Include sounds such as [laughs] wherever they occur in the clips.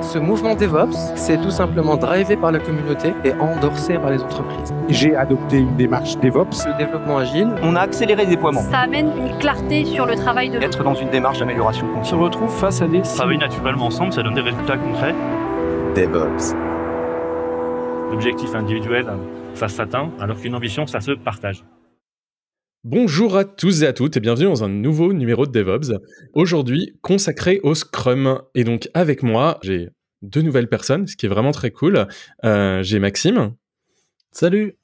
Ce mouvement DevOps, c'est tout simplement drivé par la communauté et endorsé par les entreprises. J'ai adopté une démarche DevOps. Le développement agile. On a accéléré le déploiement. Ça amène une clarté sur le travail de Être dans une démarche d'amélioration continue. On se retrouve face à des... Travailler naturellement ensemble, ça donne des résultats concrets. DevOps. L'objectif individuel, ça s'atteint, alors qu'une ambition, ça se partage. Bonjour à tous et à toutes et bienvenue dans un nouveau numéro de DevOps. Aujourd'hui consacré au Scrum. Et donc avec moi, j'ai deux nouvelles personnes, ce qui est vraiment très cool. Euh, j'ai Maxime. Salut.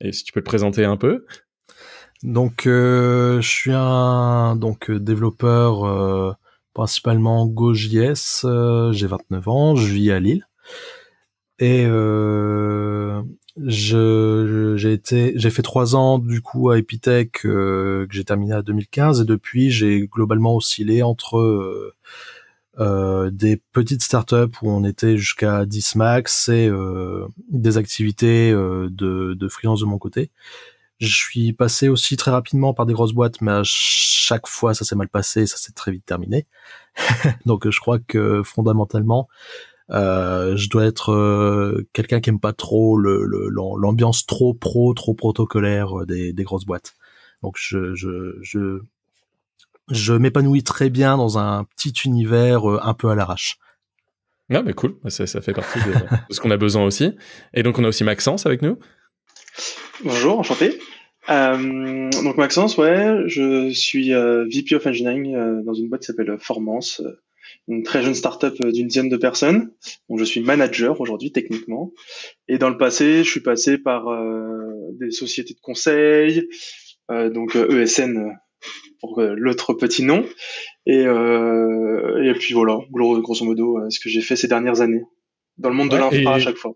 Et si tu peux te présenter un peu. Donc euh, je suis un donc euh, développeur principalement GoJS. j'ai 29 ans, je vis à Lille. Et, je, j'ai été, j'ai fait trois ans du coup à Epitech euh, que j'ai terminé à 2015 et depuis j'ai globalement oscillé entre euh, euh, des petites startups où on était jusqu'à 10 max et euh, des activités de, de, freelance de mon côté. Je suis passé aussi très rapidement par des grosses boîtes, mais à chaque fois ça s'est mal passé, ça s'est très vite terminé. [laughs] Donc je crois que fondamentalement, euh, je dois être euh, quelqu'un qui aime pas trop l'ambiance le, trop pro, trop protocolaire euh, des, grosses boîtes. Donc je, je, m'épanouis très bien dans un petit univers un peu à l'arrache. Ah, mais cool, ça, fait partie de, ce qu'on a besoin aussi. Et donc, on a aussi Maxence avec nous. Bonjour, enchanté. donc, Maxence, ouais, je suis VP of Engineering dans une boîte qui s'appelle Formance, une très jeune startup euh, d'une dizaine de personnes. je suis manager aujourd'hui techniquement. Et dans le passé, je suis passé par euh, des sociétés de conseil, euh, donc ESN e pour l'autre petit nom. Et, puis voilà, grosso modo, ce que j'ai fait ces dernières années dans le monde de l'infra à chaque fois.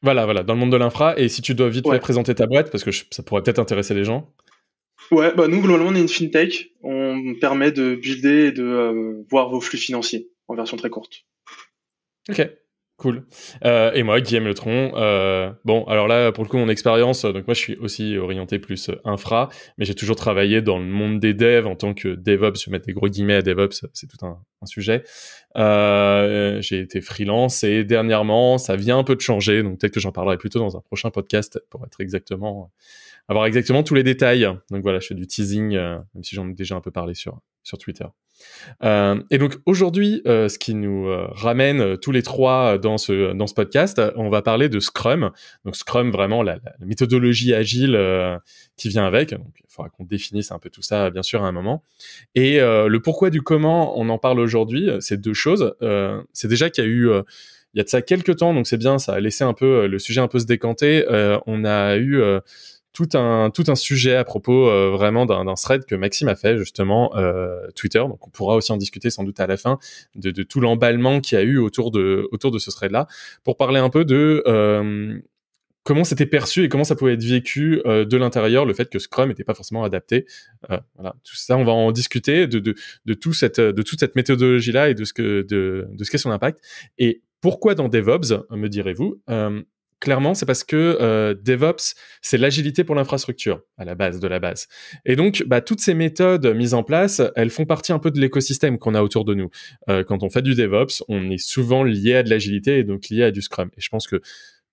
Voilà, voilà, dans le monde de l'infra. Et si tu dois vite présenter ta boîte, parce que ça pourrait peut-être intéresser les gens. Ouais, bah nous globalement on est une fintech, on permet de builder et de euh, voir vos flux financiers en version très courte. Ok, cool. Euh, et moi, Guillaume Letron. Euh, bon, alors là, pour le coup, mon expérience, donc moi je suis aussi orienté plus infra, mais j'ai toujours travaillé dans le monde des devs en tant que DevOps, je vais mettre des gros guillemets à DevOps, c'est tout un, un sujet. Euh, j'ai été freelance et dernièrement, ça vient un peu de changer, donc peut-être que j'en parlerai plutôt dans un prochain podcast pour être exactement avoir exactement tous les détails. Donc voilà, je fais du teasing, euh, même si j'en ai déjà un peu parlé sur, sur Twitter. Euh, et donc aujourd'hui, euh, ce qui nous ramène tous les trois dans ce, dans ce podcast, on va parler de Scrum. Donc Scrum, vraiment la, méthodologie agile qui vient avec. Donc il faudra qu'on définisse un peu tout ça, bien sûr, à un moment. Et le pourquoi du comment, on en parle aujourd'hui, c'est deux choses. c'est déjà qu'il y a eu il y a de ça quelques temps, donc c'est bien, ça a laissé un peu le sujet un peu se décanter. on a eu tout un tout un sujet à propos euh, vraiment d'un thread que Maxime a fait justement euh, Twitter. Donc on pourra aussi en discuter sans doute à la fin de, tout l'emballement qu'il y a eu autour de autour de ce thread là pour parler un peu de euh, comment c'était perçu et comment ça pouvait être vécu de l'intérieur, le fait que Scrum n'était pas forcément adapté. voilà, tout ça, on va en discuter de, de, de, tout cette, de toute cette méthodologie-là et de ce que de, de ce qu'est son impact. Et pourquoi dans DevOps, me direz-vous clairement, c'est parce que euh, DevOps, c'est l'agilité pour l'infrastructure, à la base de la base. Et donc, bah, toutes ces méthodes mises en place, elles font partie un peu de l'écosystème qu'on a autour de nous. Euh, quand on fait du DevOps, on est souvent lié à de l'agilité et donc lié à du Scrum. Et je pense que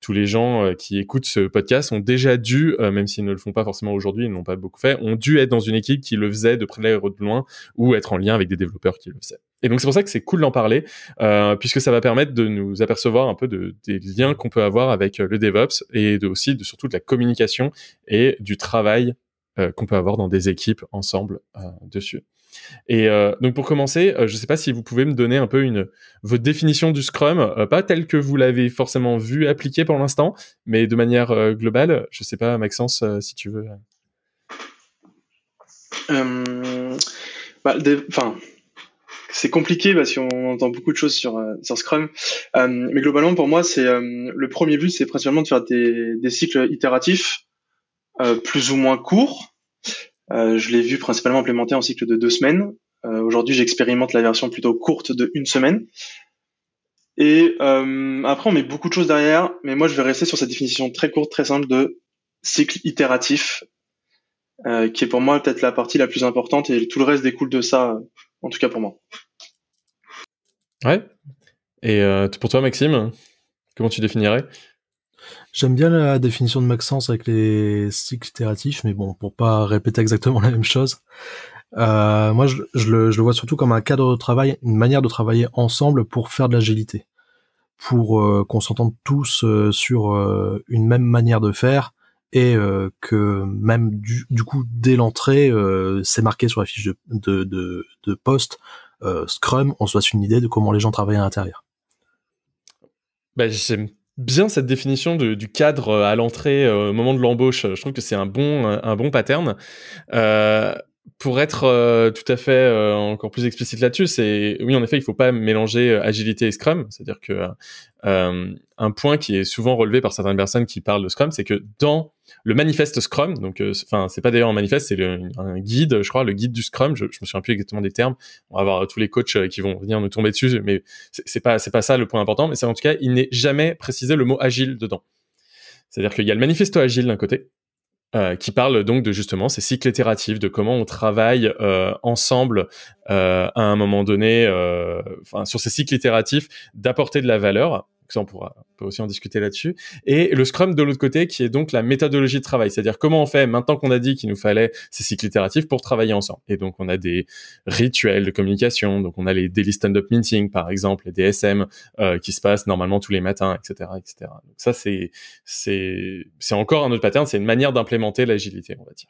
tous les gens euh, qui écoutent ce podcast ont déjà dû, même s'ils ne le font pas forcément aujourd'hui, ils n'ont pas beaucoup fait, ont dû être dans une équipe qui le faisait de près de loin ou être en lien avec des développeurs qui le faisaient. Et donc c'est pour ça que c'est cool d'en parler, euh, puisque ça va permettre de nous apercevoir un peu des liens qu'on peut avoir avec euh, le DevOps et aussi de, surtout de la communication et du travail euh, qu'on peut avoir dans des équipes ensemble dessus. Et donc pour commencer, je ne sais pas si vous pouvez me donner un peu votre définition du Scrum, pas telle que vous l'avez forcément vu appliquée pour l'instant, mais de manière globale. Je ne sais pas, Maxence, si tu veux. Bah, enfin c'est compliqué parce qu'on entend beaucoup de choses sur, euh, Scrum. Euh, mais globalement, pour moi, c'est euh, le premier but, c'est principalement de faire des, cycles itératifs plus ou moins courts. je l'ai vu principalement implémenté en cycle de deux semaines. Aujourd'hui, j'expérimente la version plutôt courte de une semaine. Et après, on met beaucoup de choses derrière, mais moi, je vais rester sur cette définition très courte, très simple de cycle itératif, qui est pour moi peut-être la partie la plus importante, et tout le reste découle de ça en tout cas pour moi. Ouais. Et euh, pour toi, Maxime, comment tu définirais J'aime bien la définition de Maxence avec les cycles itératifs, mais bon, pour pas répéter exactement [laughs] la même chose. Euh, moi, je, le, vois surtout comme un cadre de travail, une manière de travailler ensemble pour faire de l'agilité, pour euh, qu'on s'entende tous euh, sur une même manière de faire et que même du, coup, dès l'entrée, c'est marqué sur la fiche de poste euh, Scrum, on soit une idée de comment les gens travaillent à l'intérieur. Bah, j'aime bien cette définition du cadre euh, à l'entrée euh, au moment de l'embauche. Je trouve que c'est un bon, un bon pattern. Euh, pour être euh, tout à fait euh, encore plus explicite là-dessus, c'est oui en effet il faut pas mélanger euh, agilité et Scrum, c'est-à-dire que un point qui est souvent relevé par certaines personnes qui parlent de Scrum, c'est que dans le manifeste Scrum, donc enfin c'est pas d'ailleurs un manifeste, c'est un guide, je crois, le guide du Scrum, je, je me souviens plus exactement des termes, on va avoir tous les coachs qui vont venir nous tomber dessus, mais c'est pas c'est pas ça le point important, mais c'est en tout cas il n'est jamais précisé le mot agile dedans, c'est-à-dire qu'il y a le manifesto agile d'un côté, euh, qui parle donc de justement ces cycles itératifs, de comment on travaille euh, ensemble euh, à un moment donné, sur ces cycles itératifs, d'apporter de la valeur ça on pourra peut aussi en discuter là-dessus. Et le Scrum de l'autre côté, qui est donc la méthodologie de travail, c'est-à-dire comment on fait maintenant qu'on a dit qu'il nous fallait ces cycles itératifs pour travailler ensemble. Et donc on a des rituels de communication, donc on a les daily stand-up meetings par exemple, les DSM euh, qui se passent normalement tous les matins, etc., etc. Donc ça c'est c'est c'est encore un autre pattern, c'est une manière d'implémenter l'agilité, on va dire.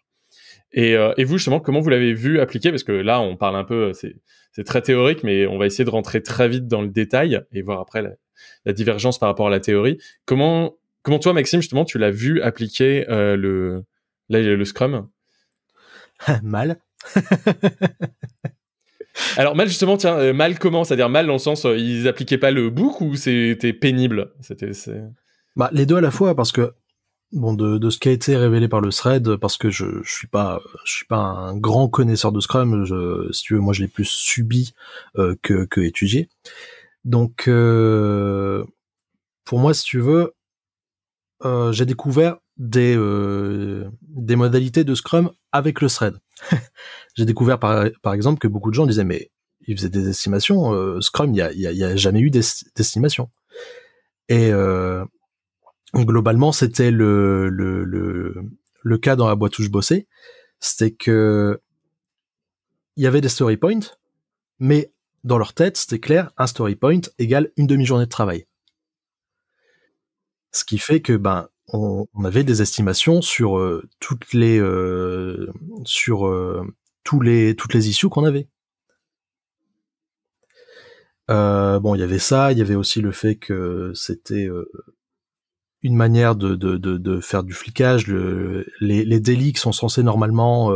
Et, euh, et, vous, justement, comment vous l'avez vu appliquer Parce que là, on parle un peu, c'est très théorique, mais on va essayer de rentrer très vite dans le détail et voir après la, la divergence par rapport à la théorie. Comment, comment toi, Maxime, justement, tu l'as vu appliquer euh, le, le Scrum [laughs] Mal. [laughs] Alors mal justement, tiens, euh, mal comment C'est-à-dire mal dans le sens, euh, ils appliquaient pas le book ou c'était pénible C'était bah, les deux à la fois parce que bon de, de, ce qui a été révélé par le thread, parce que je, suis pas je suis pas un grand connaisseur de Scrum. si tu veux, moi je l'ai plus subi que, que étudié. Donc, euh, pour moi, si tu veux, euh, j'ai découvert euh, des, modalités de Scrum avec le thread. [laughs] j'ai découvert par, exemple que beaucoup de gens disaient, mais ils faisaient des estimations, Scrum, il n'y a, jamais eu d'estimation. Et globalement, c'était le, le, cas dans la boîte où je bossais, c'était que il y avait des story points, mais dans leur tête, c'était clair, un story point égale une demi-journée de travail. Ce qui fait que ben on, avait des estimations sur euh, toutes les euh, sur euh, tous les toutes les issues qu'on avait. bon, il y avait ça, il y avait aussi le fait que c'était une manière de, faire du flicage. les, les, délits qui sont censés normalement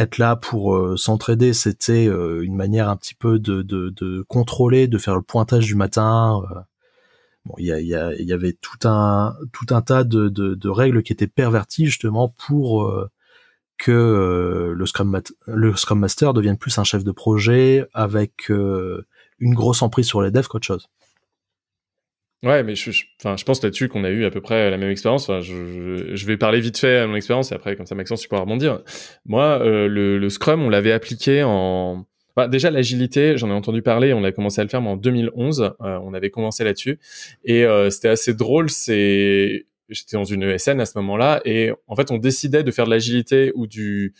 être là pour euh, s'entraider, c'était euh, une manière un petit peu de, contrôler, de faire le pointage du matin. Euh. il y, avait tout un tout un tas de, règles qui étaient perverties justement pour que le scrum le scrum master devienne plus un chef de projet avec une grosse emprise sur les devs qu'autre chose. Ouais, mais je, enfin, je pense là-dessus qu'on a eu à peu près la même expérience. Enfin, je, je, vais parler vite fait à mon expérience et après, comme ça, Maxence, tu pourras rebondir. Moi, euh, le, le, Scrum, on l'avait appliqué en... déjà, l'agilité, j'en ai entendu parler, on a commencé à le faire en 2011, euh, on avait commencé là-dessus. Et euh, c'était assez drôle, c'est... J'étais dans une ESN à ce moment-là et en fait, on décidait de faire de l'agilité ou du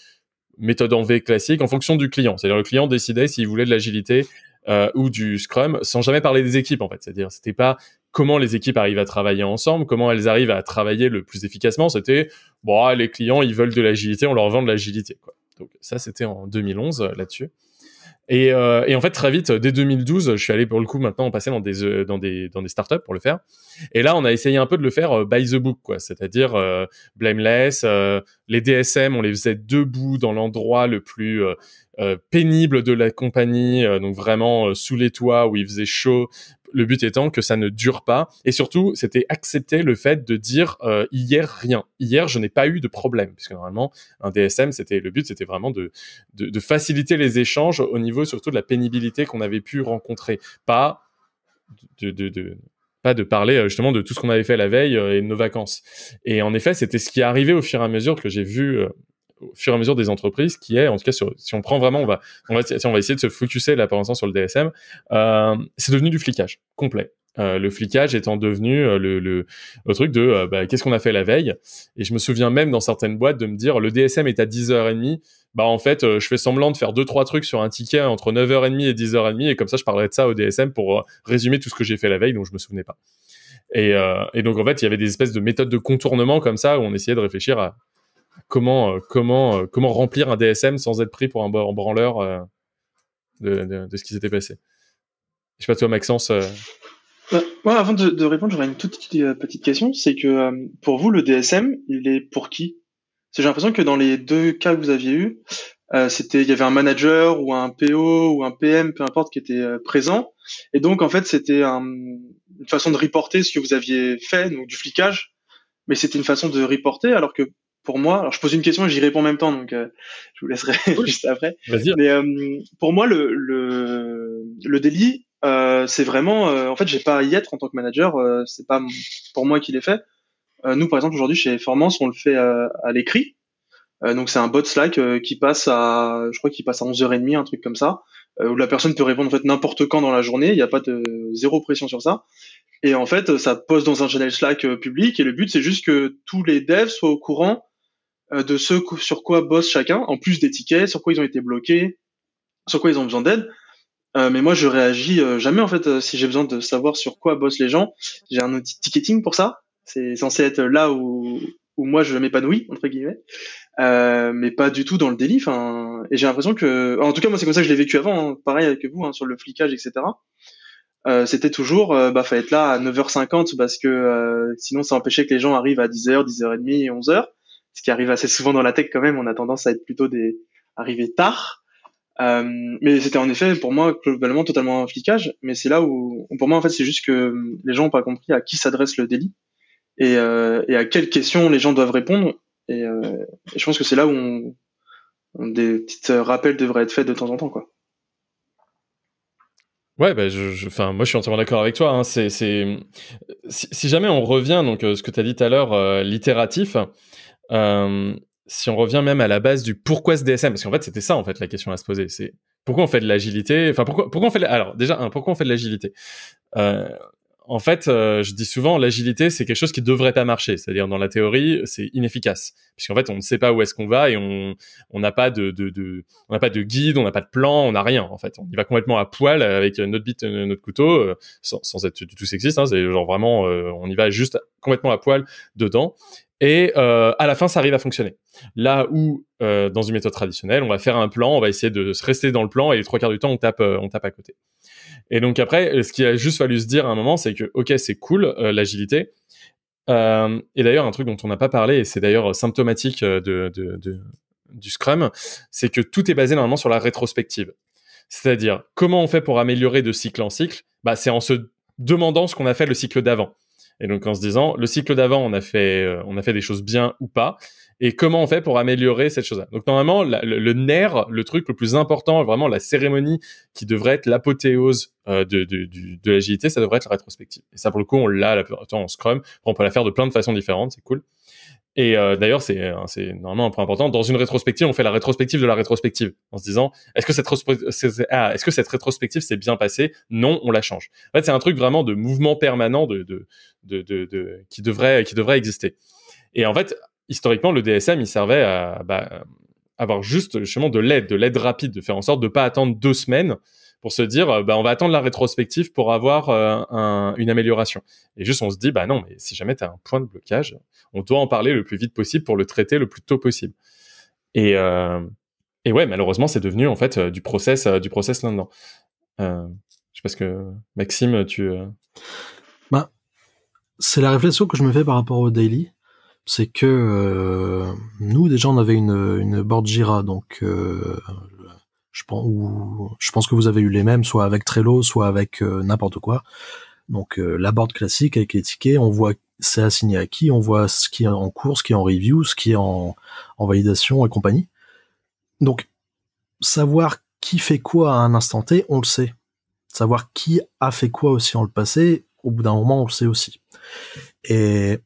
méthode en V classique en fonction du client. C'est-à-dire le client décidait s'il voulait de l'agilité euh, ou du Scrum sans jamais parler des équipes en fait. C'est-à-dire c'était pas comment les équipes arrivent à travailler ensemble, comment elles arrivent à travailler le plus efficacement. C'était, bon, ah, les clients, ils veulent de l'agilité, on leur vend de l'agilité. Donc ça, c'était en 2011 euh, là-dessus. Euh, et, en fait, très vite, dès 2012, je suis allé pour le coup maintenant passer dans des, euh, dans des, dans des startups pour le faire. Et là, on a essayé un peu de le faire by the book, quoi. C'est-à-dire blameless, les DSM, on les faisait debout dans l'endroit le plus pénible de la compagnie, donc vraiment sous les toits où il faisait chaud, le but étant que ça ne dure pas. Et surtout, c'était accepter le fait de dire euh, hier rien. Hier, je n'ai pas eu de problème, puisque normalement, un DSM, c'était le but, c'était vraiment de, de, faciliter les échanges au niveau surtout de la pénibilité qu'on avait pu rencontrer, pas de, pas de parler euh, justement de tout ce qu'on avait fait la veille euh, et de nos vacances. Et en effet, c'était ce qui arrivait au fur et à mesure que j'ai vu au fur et à mesure des entreprises, qui est, en tout cas, si on prend vraiment, on va, on va, si on va essayer de se focuser là pour l'instant sur le DSM, euh, c'est devenu du flicage complet. Euh, le flicage étant devenu euh, le, le, truc de bah, qu'est-ce qu'on a fait la veille. Et je me souviens même dans certaines boîtes de me dire le DSM est à 10h30. Bah, en fait, je fais semblant de faire deux, trois trucs sur un ticket entre 9h30 et 10h30. Et comme ça, je parlerai de ça au DSM pour résumer tout ce que j'ai fait la veille dont je me souvenais pas. Et, et donc, en fait, il y avait des espèces de méthodes de contournement comme ça où on essayait de réfléchir à comment, euh, comment, euh, comment remplir un DSM sans être pris pour un branleur euh, de, ce qui s'était passé. Je sais pas, toi, Maxence. moi, avant de, répondre, j'aurais une toute petite, question. C'est que pour vous, le DSM, il est pour qui J'ai l'impression que dans les deux cas que vous aviez eu, c'était il y avait un manager ou un PO ou un PM, peu importe, qui était présent. Et donc, en fait, c'était une façon de reporter ce que vous aviez fait, donc du flicage. Mais c'était une façon de reporter, alors que pour moi, alors je pose une question et j'y réponds en même temps, donc euh, je vous laisserai [laughs] juste après. Mais euh, pour moi, le, le, le délit, euh, c'est vraiment, euh, en fait, j'ai pas à y être en tant que manager, c'est pas pour moi qu'il est fait. nous, par exemple, aujourd'hui chez Formance, on le fait à l'écrit. donc c'est un bot Slack qui passe à, je crois qu'il passe à 11h30, un truc comme ça, où la personne peut répondre en fait n'importe quand dans la journée. Il n'y a pas de zéro pression sur ça. Et en fait, ça poste dans un channel Slack public. Et le but, c'est juste que tous les devs soient au courant euh, de ce sur quoi bosse chacun, en plus des tickets, sur quoi ils ont été bloqués, sur quoi ils ont besoin d'aide. Euh, mais moi, je réagis euh, jamais en fait si j'ai besoin de savoir sur quoi bossent les gens. J'ai un outil ticketing pour ça. C'est censé être là où où moi je m'épanouis entre guillemets, mais pas du tout dans le délit. et j'ai l'impression que, en tout cas, moi c'est comme ça que je l'ai vécu avant. Hein. pareil avec vous hein, sur le flicage, etc. c'était toujours bah fallait être là à 9h50 parce que sinon ça empêchait que les gens arrivent à 10h, 10h30 et 11h ce qui arrive assez souvent dans la tech quand même. On a tendance à être plutôt des arrivés tard. Euh, mais c'était en effet pour moi globalement totalement un flicage. Mais c'est là où, pour moi en fait, c'est juste que euh, les gens n'ont pas compris à qui s'adresse le délit euh, et, à quelles questions les gens doivent répondre. Et, je pense que c'est là où on, des petits rappels devraient être faits de temps en temps, quoi. Ouais, bah je, moi je suis entièrement d'accord avec toi. Hein. C'est, si, jamais on revient donc ce que tu as dit tout à l'heure, littératif, euh, si on revient même à la base du pourquoi ce DSM, parce qu'en fait c'était ça en fait la question à se poser, c'est pourquoi on fait de l'agilité, enfin pourquoi, pourquoi on fait, alors déjà pourquoi on fait de l'agilité euh, en fait, euh, je dis souvent, l'agilité, c'est quelque chose qui devrait pas marcher. C'est-à-dire, dans la théorie, c'est inefficace. Puisqu'en fait, on ne sait pas où est-ce qu'on va et on n'a pas de, de, pas de guide, on n'a pas de plan, on n'a rien, en fait. On y va complètement à poil avec notre bite, notre couteau, euh, sans, être du tout sexiste. Hein, c'est genre vraiment, euh, on y va juste complètement à poil dedans. Et à la fin, ça arrive à fonctionner. Là où, dans une méthode traditionnelle, on va faire un plan, on va essayer de se rester dans le plan et les trois quarts du temps, on tape, on tape à côté. Et donc après, euh, ce qu'il a juste fallu se dire à un moment, c'est que, ok, c'est cool, euh, l'agilité. Euh, et d'ailleurs, un truc dont on n'a pas parlé, et c'est d'ailleurs symptomatique de, du Scrum, c'est que tout est basé normalement sur la rétrospective. C'est-à-dire, comment on fait pour améliorer de cycle en cycle bah, C'est en se demandant ce qu'on a fait le cycle d'avant. Et donc en se disant, le cycle d'avant, on a fait, on a fait des choses bien ou pas et comment on fait pour améliorer cette chose-là. Donc normalement, le, nerf, le truc le plus important, vraiment la cérémonie qui devrait être l'apothéose euh, de, l'agilité, ça devrait être la rétrospective. Et ça, pour le coup, on l'a la plupart en Scrum. On peut la faire de plein de façons différentes, c'est cool. Et euh, d'ailleurs, hein, c'est normalement un point important. Dans une rétrospective, on fait la rétrospective de la rétrospective en se disant est-ce que cette, ah, est-ce que cette rétrospective s'est bien passée Non, on la change. En fait, c'est un truc vraiment de mouvement permanent de, de, de, de, qui devrait qui devrait exister. Et en fait, historiquement, le DSM, il servait à bah, euh, avoir juste le chemin de l'aide, de l'aide rapide, de faire en sorte de ne pas attendre deux semaines pour se dire euh, bah, on va attendre la rétrospective pour avoir euh, une amélioration. Et juste on se dit bah non, mais si jamais tu as un point de blocage, on doit en parler le plus vite possible pour le traiter le plus tôt possible. Et, ouais, malheureusement, c'est devenu en fait du process du process là-dedans. je sais pas ce que Maxime, tu. Bah, c'est la réflexion que je me fais par rapport au daily c'est que euh, nous déjà on avait une, une board Jira, donc euh, je pense ou, je pense que vous avez eu les mêmes, soit avec Trello, soit avec euh, n'importe quoi. Donc la board classique avec les tickets, on voit c'est assigné à qui, on voit ce qui est en cours, ce qui est en review, ce qui est en, en validation et compagnie. Donc savoir qui fait quoi à un instant T, on le sait. Savoir qui a fait quoi aussi en le passé, au bout d'un moment, on le sait aussi. Et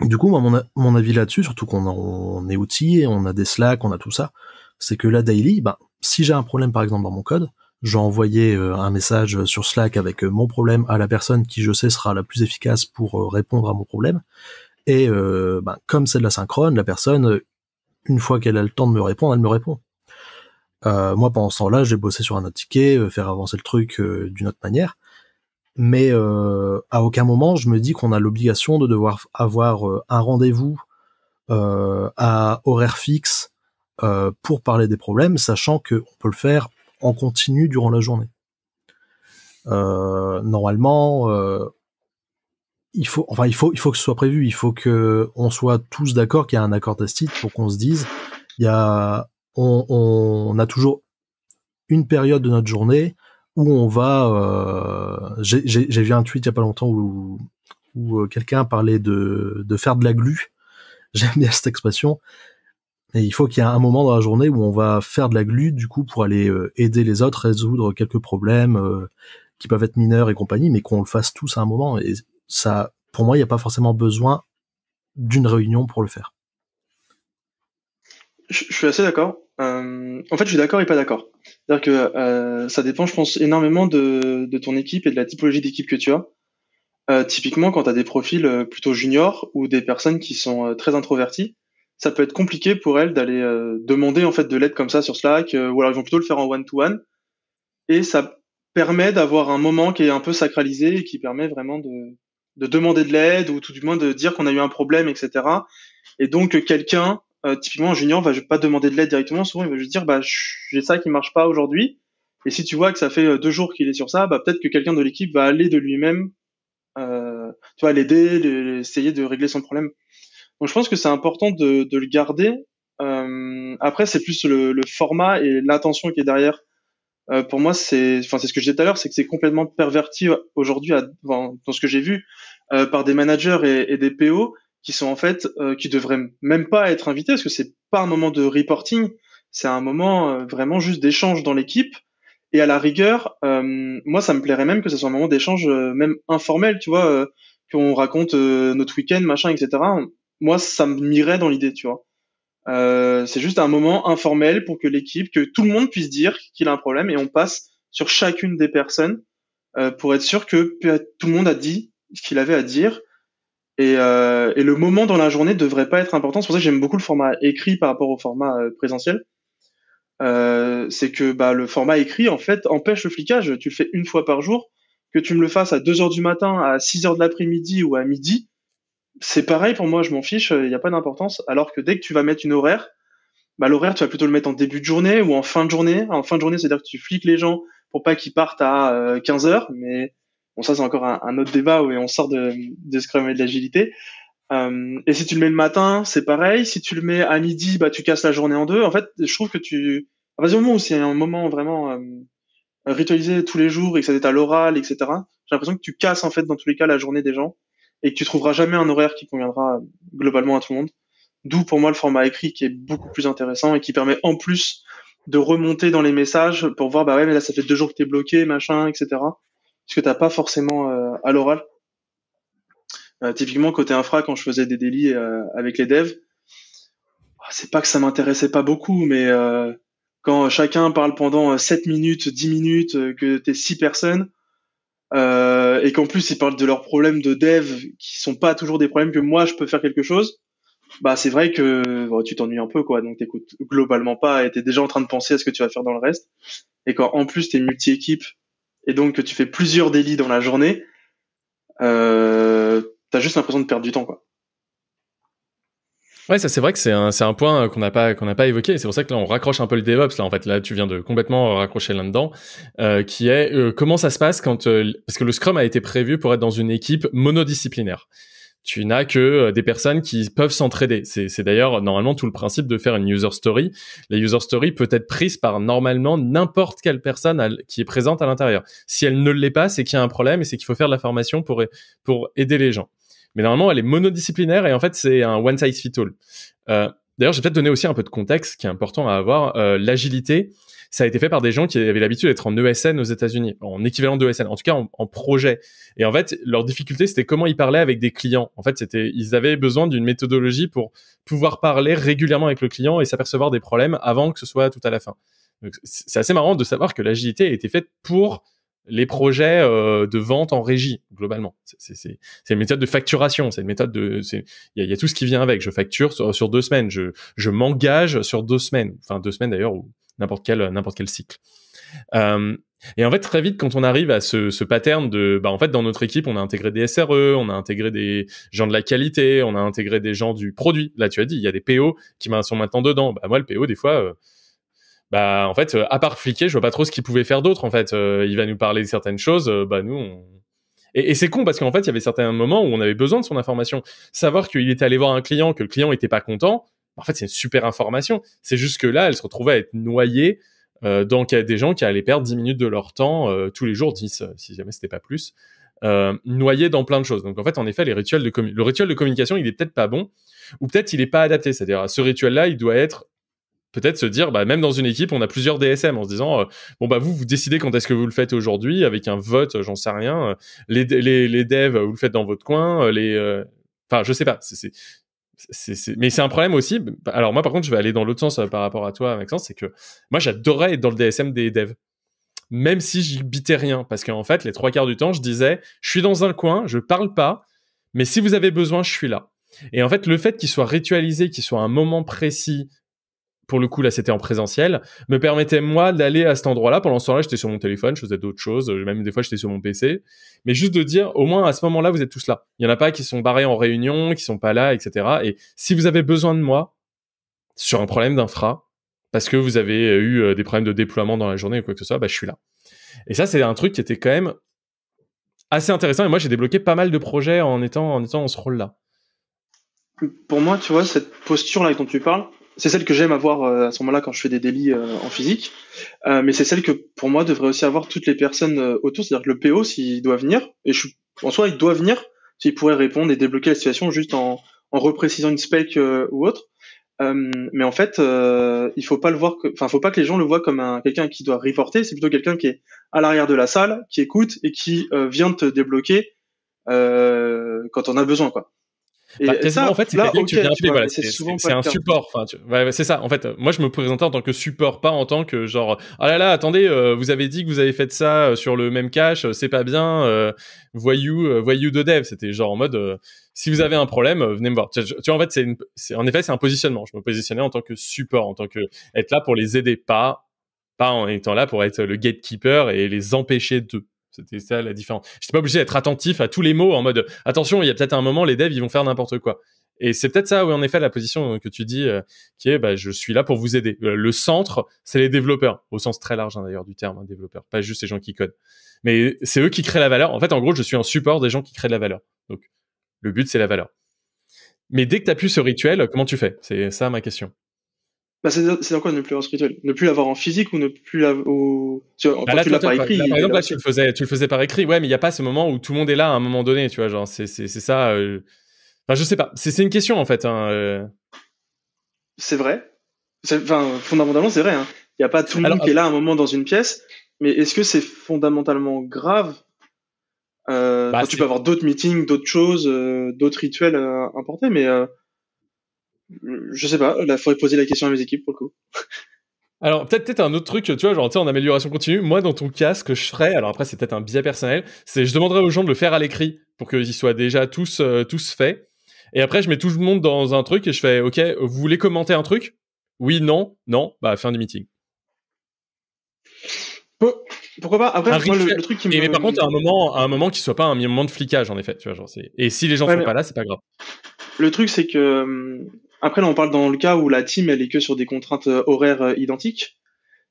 du coup, moi, mon, avis là-dessus, surtout qu'on on est outillé, on a des Slack, on a tout ça, c'est que là, daily, ben, si j'ai un problème par exemple dans mon code, j'ai envoyé euh, un message sur Slack avec euh, mon problème à la personne qui je sais sera la plus efficace pour euh, répondre à mon problème. Et ben, comme c'est de la synchrone, la personne, une fois qu'elle a le temps de me répondre, elle me répond. moi, pendant ce temps-là, j'ai bossé sur un autre ticket, faire avancer le truc d'une autre manière mais euh, à aucun moment je me dis qu'on a l'obligation de devoir avoir euh, un rendez-vous euh, à horaire fixe pour parler des problèmes, sachant qu'on peut le faire en continu durant la journée. normalement, il faut, que ce soit prévu. Il faut qu'on soit tous d'accord qu'il y a un accord tacite pour qu'on se dise, il on, a toujours une période de notre journée où on va. Euh, j'ai vu un tweet il y a pas longtemps où, euh, quelqu'un parlait de, faire de la glu. [laughs] J'aime bien cette expression. Et il faut qu'il y ait un moment dans la journée où on va faire de la glu, du coup, pour aller euh, aider les autres, résoudre quelques problèmes qui peuvent être mineurs et compagnie, mais qu'on le fasse tous à un moment. Et ça, pour moi, il n'y a pas forcément besoin d'une réunion pour le faire. Je, suis assez d'accord. en fait, je suis d'accord et pas d'accord. C'est-à-dire que euh, ça dépend, je pense, énormément de, ton équipe et de la typologie d'équipe que tu as. Euh, typiquement, quand tu as des profils euh, plutôt juniors ou des personnes qui sont très introverties, ça peut être compliqué pour elles d'aller demander en fait de l'aide comme ça sur Slack, ou alors ils vont plutôt le faire en one-to-one. et ça permet d'avoir un moment qui est un peu sacralisé et qui permet vraiment de, de demander de l'aide ou tout du moins de dire qu'on a eu un problème, etc. Et donc quelqu'un euh, typiquement, un junior va pas demander de l'aide directement. Souvent, il va juste dire, bah, j'ai ça qui marche pas aujourd'hui. Et si tu vois que ça fait euh, deux jours qu'il est sur ça, bah, peut-être que quelqu'un de l'équipe va aller de lui-même, euh, tu vois, l'aider, essayer de régler son problème. Donc, je pense que c'est important de, le garder. Euh, après, c'est plus le, format et l'intention qui est derrière. pour moi, c'est, enfin, c'est ce que je disais tout à l'heure, c'est que c'est complètement perverti aujourd'hui, dans ce que j'ai vu, par des managers et, et des PO qui sont en fait euh, qui devraient même pas être invités parce que c'est pas un moment de reporting, c'est un moment euh, vraiment juste d'échange dans l'équipe. Et à la rigueur, euh, moi ça me plairait même que ce soit un moment d'échange même informel, tu vois, qu'on raconte notre week-end, machin, etc. Moi ça m'irait dans l'idée, tu vois. c'est juste un moment informel pour que l'équipe, que tout le monde puisse dire qu'il a un problème et on passe sur chacune des personnes pour être sûr que tout le monde a dit ce qu'il avait à dire et, euh, et, le moment dans la journée devrait pas être important. C'est pour ça que j'aime beaucoup le format écrit par rapport au format euh, présentiel. Euh, c'est que bah, le format écrit, en fait, empêche le flicage. Tu le fais une fois par jour. Que tu me le fasses à 2h du matin, à 6h de l'après-midi ou à midi, c'est pareil pour moi, je m'en fiche, il n'y a pas d'importance. Alors que dès que tu vas mettre une horaire, bah, l'horaire, tu vas plutôt le mettre en début de journée ou en fin de journée. En fin de journée, c'est-à-dire que tu fliques les gens pour pas qu'ils partent à 15h, euh, mais Bon, ça, c'est encore un, autre débat où on sort de, de Scrum et de l'agilité. Euh, et si tu le mets le matin, c'est pareil. Si tu le mets à midi, bah, tu casses la journée en deux. En fait, je trouve que tu, à partir du moment où c'est un moment vraiment euh, ritualisé tous les jours et que ça est à l'oral, etc., j'ai l'impression que tu casses, en fait, dans tous les cas, la journée des gens et que tu trouveras jamais un horaire qui conviendra globalement à tout le monde. D'où pour moi le format écrit qui est beaucoup plus intéressant et qui permet en plus de remonter dans les messages pour voir bah ouais mais là ça fait deux jours que t'es bloqué machin etc ce que t'as pas forcément euh, à l'oral. Euh, typiquement côté infra, quand je faisais des délits euh, avec les devs, oh, c'est pas que ça m'intéressait pas beaucoup, mais quand chacun parle pendant 7 minutes, 10 minutes, que t'es 6 personnes, et qu'en plus ils parlent de leurs problèmes de dev qui sont pas toujours des problèmes que moi je peux faire quelque chose, bah c'est vrai que bah, tu t'ennuies un peu quoi donc t'écoutes globalement pas et t'es déjà en train de penser à ce que tu vas faire dans le reste et quand en plus es multi équipe et donc que tu fais plusieurs délits dans la journée, euh, t'as juste l'impression de perdre du temps, quoi. Ouais, ça c'est vrai que c'est un, point euh, qu'on n'a pas qu'on n'a pas évoqué. C'est pour ça que là on raccroche un peu le DevOps. Là en fait là tu viens de complètement raccrocher là-dedans, euh, qui est comment ça se passe quand parce que le Scrum a été prévu pour être dans une équipe monodisciplinaire tu n'as que euh, des personnes qui peuvent s'entraider. C'est d'ailleurs normalement tout le principe de faire une user story. La user story peut être prise par normalement n'importe quelle personne qui est présente à l'intérieur. Si elle ne l'est pas, c'est qu'il y a un problème et c'est qu'il faut faire de la formation pour, aider les gens. Mais normalement, elle est monodisciplinaire et en fait, c'est un one size fit all. Euh, d'ailleurs, j'ai peut-être donné aussi un peu de contexte qui est important à avoir. Euh, l'agilité, ça a été fait par des gens qui avaient l'habitude d'être en ESN aux États-Unis, en équivalent d'ESN, en tout cas en, projet. Et en fait, leur difficulté, c'était comment ils parlaient avec des clients. En fait, c'était, ils avaient besoin d'une méthodologie pour pouvoir parler régulièrement avec le client et s'apercevoir des problèmes avant que ce soit tout à la fin. Donc, c'est assez marrant de savoir que l'agilité a été faite pour les projets euh, de vente en régie globalement. C'est une méthode de facturation, c'est une méthode de, il y, a, tout ce qui vient avec. Je facture sur, deux semaines, je, je m'engage sur deux semaines, enfin deux semaines d'ailleurs n'importe quel, euh, n'importe quel cycle. Euh, et en fait, très vite, quand on arrive à ce, pattern de, bah, en fait, dans notre équipe, on a intégré des SRE, on a intégré des gens de la qualité, on a intégré des gens du produit. Là, tu as dit, il y a des PO qui sont maintenant dedans. Bah, moi, le PO, des fois, euh, bah, en fait, à part fliquer, je vois pas trop ce qu'il pouvait faire d'autre, en fait. il va nous parler de certaines choses, bah, nous, Et, et c'est con parce qu'en fait, il y avait certains moments où on avait besoin de son information. Savoir qu'il était allé voir un client, que le client n'était pas content, en fait, c'est une super information. C'est juste que là, elle se retrouvait à être noyée euh, dans des gens qui allaient perdre 10 minutes de leur temps euh, tous les jours, 10 euh, si jamais c'était pas plus, euh, dans plein de choses. Donc en fait, en effet, les le rituel de communication, il est peut-être pas bon, ou peut-être il n'est pas adapté. C'est-à-dire, ce rituel-là, il doit être peut-être se dire, bah, même dans une équipe, on a plusieurs DSM en se disant, bon, bah, vous, vous décidez quand est-ce que vous le faites aujourd'hui avec un vote, j'en sais rien. Les, devs, vous le faites dans votre coin. Les, enfin, je sais pas. C'est, mais c'est un problème aussi. Alors moi, par contre, je vais aller dans l'autre sens euh, par rapport à toi, Maxence, c'est que moi, j'adorais être dans le DSM des devs, même si j'y bitais rien, parce qu'en fait, les trois quarts du temps, je disais, je suis dans un coin, je parle pas, mais si vous avez besoin, je suis là. Et en fait, le fait qu'il soit ritualisé, qu'il soit un moment précis pour le coup, là, c'était en présentiel, me permettait, moi, d'aller à cet endroit-là. Pendant ce temps-là, j'étais sur mon téléphone, je faisais d'autres choses, euh, même des fois, j'étais sur mon PC. Mais juste de dire, au moins, à ce moment-là, vous êtes tous là. Il y en a pas qui sont barrés en réunion, qui sont pas là, etc. Et si vous avez besoin de moi sur un problème d'infra, parce que vous avez euh, eu euh, des problèmes de déploiement dans la journée ou quoi que ce soit, bah, je suis là. Et ça, c'est un truc qui était quand même assez intéressant. Et moi, j'ai débloqué pas mal de projets en étant, en étant en ce rôle-là. Pour moi, tu vois, cette posture-là dont tu parles, c'est celle que j'aime avoir euh, à ce moment-là quand je fais des délits euh, en physique, euh, mais c'est celle que pour moi devrait aussi avoir toutes les personnes autour, c'est-à-dire que le PO s'il doit venir, et en soi il doit venir, s'il pourrait répondre et débloquer la situation juste en, en reprécisant une spec ou autre, mais en fait, il faut pas le voir, enfin, faut pas que les gens le voient comme quelqu'un qui doit reporter. C'est plutôt quelqu'un qui est à l'arrière de la salle, qui écoute et qui vient te débloquer quand on a besoin, quoi. Bah, ça, en fait, c'est c'est un support. Enfin, c'est ça. En fait, moi, je me présentais en tant que support, pas en tant que genre. Ah là là, attendez, euh, vous avez dit que vous avez fait ça euh, sur le même cache, euh, c'est pas bien. voyou, voyou de dev. C'était genre en mode, si vous avez un problème, venez me voir. Tu, vois, en fait, c'est, en effet, c'est un positionnement. Je me positionnais en tant que support, en tant que être là pour les aider, pas, pas en étant là pour être le gatekeeper et les empêcher de c'était ça la différence. Je n'étais pas obligé d'être attentif à tous les mots en mode attention, il y a peut-être un moment les devs ils vont faire n'importe quoi. Et c'est peut-être ça, où en effet, la position euh, que tu dis, euh, qui est, bah, je suis là pour vous aider. Euh, le centre, c'est les développeurs, au sens très large hein, d'ailleurs du terme, un hein, développeurs, pas juste les gens qui codent. Mais c'est eux qui créent la valeur. En fait, en gros, je suis un support des gens qui créent de la valeur. Donc, le but, c'est la valeur. Mais dès que tu as plus ce rituel, comment tu fais C'est ça ma question bah c'est encore plus influence spirituel Ne plus l'avoir en physique ou ne plus l'avoir tu l'as pas écrit. par exemple, tu le faisais, tu le faisais par écrit. Ouais, mais il n'y a pas ce moment où tout le monde est là à un moment donné, tu vois. Genre, c'est ça. Je euh, Enfin, je sais pas. C'est une question en fait. Hein, euh. C'est vrai. fondamentalement, c'est vrai. Hein. Il n'y a pas tout le monde qui est là à un euh, moment dans une pièce. Mais est-ce que c'est fondamentalement grave bah, Tu peux avoir d'autres meetings, d'autres choses, d'autres rituels importés, mais je sais pas, il faudrait poser la question à mes équipes pour le coup. Alors peut-être un autre truc, tu vois, genre tu sais en amélioration continue. Moi dans ton cas, ce que je ferais, alors après c'est peut-être un biais personnel, c'est je demanderais aux gens de le faire à l'écrit pour qu'ils soient déjà tous euh, tous faits. Et après je mets tout le monde dans un truc et je fais ok, vous voulez commenter un truc Oui, non, non, bah fin du meeting. Pourquoi pas Après, moi, le, truc qui me... Mais par contre, à un moment, un moment qui soit pas un moment de flicage, en effet. Tu vois, genre, et si les gens sont pas là, c'est pas grave. Le truc, c'est que hum, après, on parle dans le cas où la team, elle est que sur des contraintes euh, horaires euh, identiques.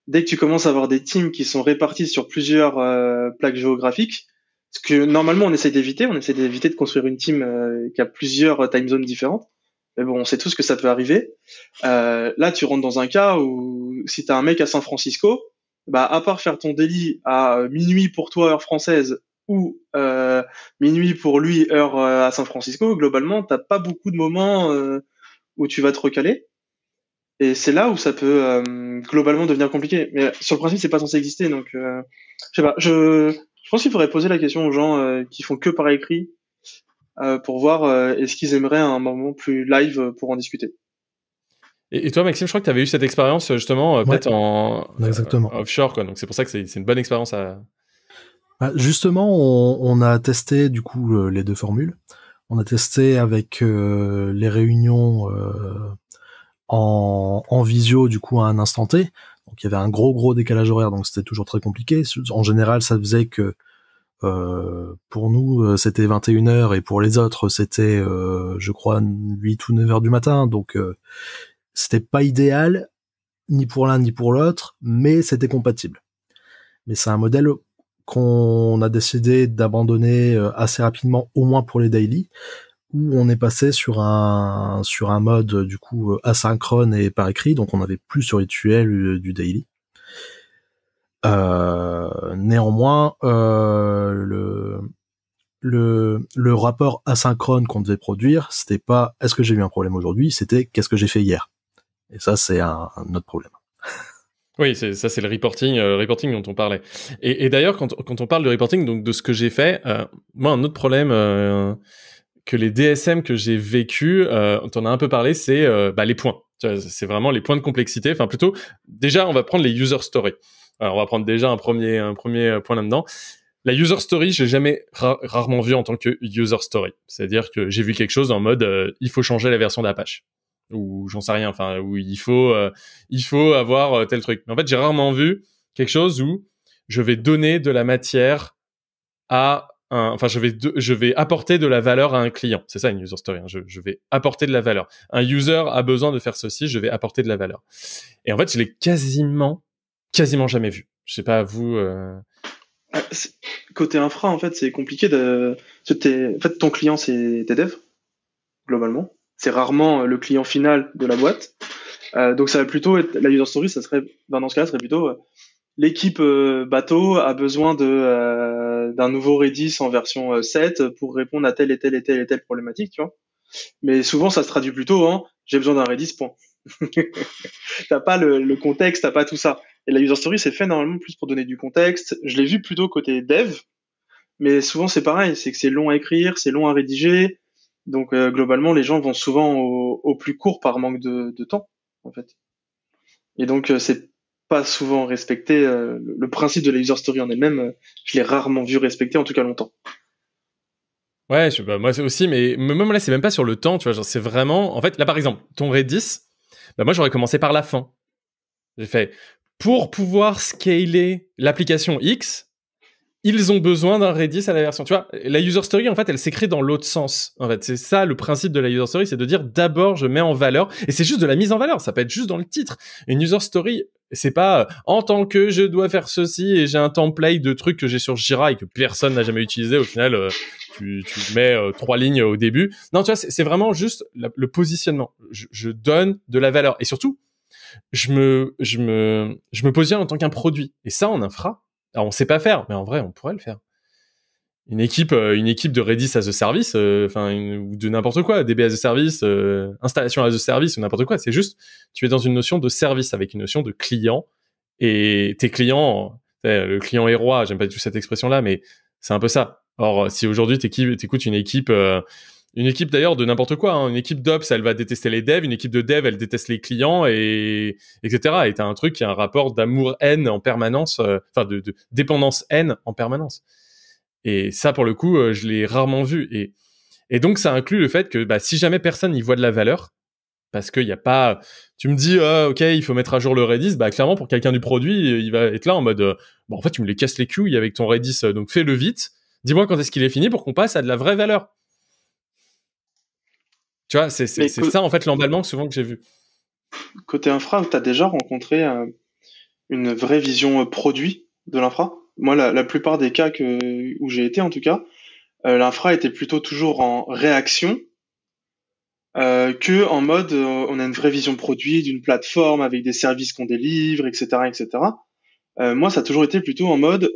Dès que tu commences à avoir des teams qui sont réparties sur plusieurs euh, plaques géographiques, ce que normalement on essaie d'éviter, on essaie d'éviter de construire une team qui a plusieurs time zones différentes. Mais bon, on sait tous que ça peut arriver. Euh, là, tu rentres dans un cas où si t'as un mec à San Francisco, bah à part faire ton délit à minuit pour toi heure française ou minuit pour lui heure à San Francisco, globalement, t'as pas beaucoup de moments où tu vas te recaler. Et c'est là où ça peut euh, globalement devenir compliqué. Mais sur le principe, c'est pas censé exister. Donc, euh, je sais pas. Je, pense qu'il faudrait poser la question aux gens qui euh, qui font que par écrit pour voir est-ce qu'ils aimeraient un moment plus live pour en discuter. Et, toi, Maxime, je crois que tu avais eu cette expérience justement peut-être en offshore, Donc c'est pour ça que c'est une bonne expérience à. Bah, justement, on, on, a testé du coup les deux formules. On a testé avec euh, les réunions euh, en, visio, du coup, à un instant T. Donc, il y avait un gros, gros décalage horaire, donc c'était toujours très compliqué. En général, ça faisait que euh, pour nous, c'était 21h et pour les autres, c'était, je crois, 8 ou 9h du matin. Donc, c'était pas idéal, ni pour l'un ni pour l'autre, mais c'était compatible. Mais c'est un modèle qu'on a décidé d'abandonner euh, assez rapidement, au moins pour les daily, où on est passé sur un sur un mode euh, du coup euh, asynchrone et par écrit, donc on n'avait plus ce rituel du daily. néanmoins, le, rapport asynchrone qu'on devait produire, c'était pas est-ce que j'ai eu un problème aujourd'hui, c'était qu'est-ce que j'ai fait hier. Et ça, c'est un autre problème. [laughs] Oui, ça c'est le reporting, euh, reporting dont on parlait. Et, d'ailleurs, quand, on parle de reporting, donc de ce que j'ai fait, euh, moi un autre problème euh, que les DSM que j'ai vécu, on euh, t'en a un peu parlé, c'est bah, les points. C'est vraiment les points de complexité. Enfin plutôt, déjà on va prendre les user stories. Alors, on va prendre déjà un premier, un premier point là-dedans. La user story, j'ai jamais rarement vu en tant que user story. C'est-à-dire que j'ai vu quelque chose en mode il faut changer la version d'Apache ou j'en sais rien, enfin où il faut euh, il faut avoir euh, tel truc. Mais en fait, j'ai rarement vu quelque chose où je vais donner de la matière à un, enfin je vais je vais apporter de la valeur à un client. C'est ça une user story. Hein. Je, vais apporter de la valeur. Un user a besoin de faire ceci, je vais apporter de la valeur. Et en fait, je l'ai quasiment quasiment jamais vu. Je sais pas vous. Euh côté infra, en fait, c'est compliqué de. En fait, ton client, c'est tes devs, globalement c'est rarement euh, le client final de la boîte. Euh, donc ça va plutôt être la user story, ça serait ben, dans ce cas ça serait plutôt euh, l'équipe bateau a besoin de d'un nouveau Redis en version 7 pour répondre à telle et telle et telle et telle problématique, tu vois. Mais souvent ça se traduit plutôt en j'ai besoin d'un Redis point. [laughs] t'as pas le, le contexte, t'as pas tout ça. Et la user story c'est fait normalement plus pour donner du contexte. Je l'ai vu plutôt côté dev, mais souvent c'est pareil, c'est que c'est long à écrire, c'est long à rédiger. Donc euh, globalement, les gens vont souvent au, plus court par manque de, temps, en fait. Et donc euh, c'est pas souvent respecté. Euh, le principe de la user story en elle-même, je l'ai rarement vu respecté, en tout cas longtemps. Ouais, bah, moi aussi, mais même là, c'est même pas sur le temps, tu vois. C'est vraiment, en fait, là par exemple, ton Redis, bah, moi j'aurais commencé par la fin. J'ai fait pour pouvoir scaler l'application X, ils ont besoin d'un Redis à la version. Tu vois, la user story, en fait, elle s'écrit dans l'autre sens. En fait, c'est ça le principe de la user story, c'est de dire d'abord je mets en valeur, et c'est juste de la mise en valeur. Ça peut être juste dans le titre. Une user story, c'est pas euh, en tant que je dois faire ceci et j'ai un template de trucs que j'ai sur Jira et que personne n'a jamais utilisé. Au final, euh, tu, mets euh, trois lignes au début. Non, tu vois, c'est vraiment juste le positionnement. Je, donne de la valeur et surtout, je me, je me, je me positionne en tant qu'un produit. Et ça, en infra, on on sait pas faire, mais en vrai on pourrait le faire. Une équipe, euh, une équipe de Redis as a service, euh, enfin ou de n'importe quoi, DB as a service, euh, installation as a service ou n'importe quoi. C'est juste, tu es dans une notion de service avec une notion de client et tes clients, le client est roi. J'aime pas du tout cette expression là, mais c'est un peu ça. Or si aujourd'hui tu t'écoutes une équipe une équipe d'ailleurs de n'importe quoi. Hein. Une équipe d'ops, elle va détester les devs. Une équipe de dev elle déteste les clients, et etc. Et t'as un truc qui a un rapport d'amour-haine en permanence, euh, enfin de, dépendance-haine en permanence. Et ça, pour le coup, euh, je l'ai rarement vu. Et, et donc, ça inclut le fait que bah, si jamais personne y voit de la valeur, parce qu'il n'y a pas. Tu me dis, oh, ok, il faut mettre à jour le Redis. Bah clairement, pour quelqu'un du produit, euh, il va être là en mode, bon, en fait, tu me les casses les couilles avec ton Redis, donc fais-le vite. Dis-moi quand est-ce qu'il est fini pour qu'on passe à de la vraie valeur. Tu vois, c'est ça en fait l'emballement souvent que j'ai vu. Côté infra, tu as déjà rencontré euh, une vraie vision euh, produit de l'infra Moi, la, plupart des cas où j'ai été en tout cas, euh, l'infra était plutôt toujours en réaction euh, que en mode on a une vraie vision produit d'une plateforme avec des services qu'on délivre, etc. etc. moi, ça a toujours été plutôt en mode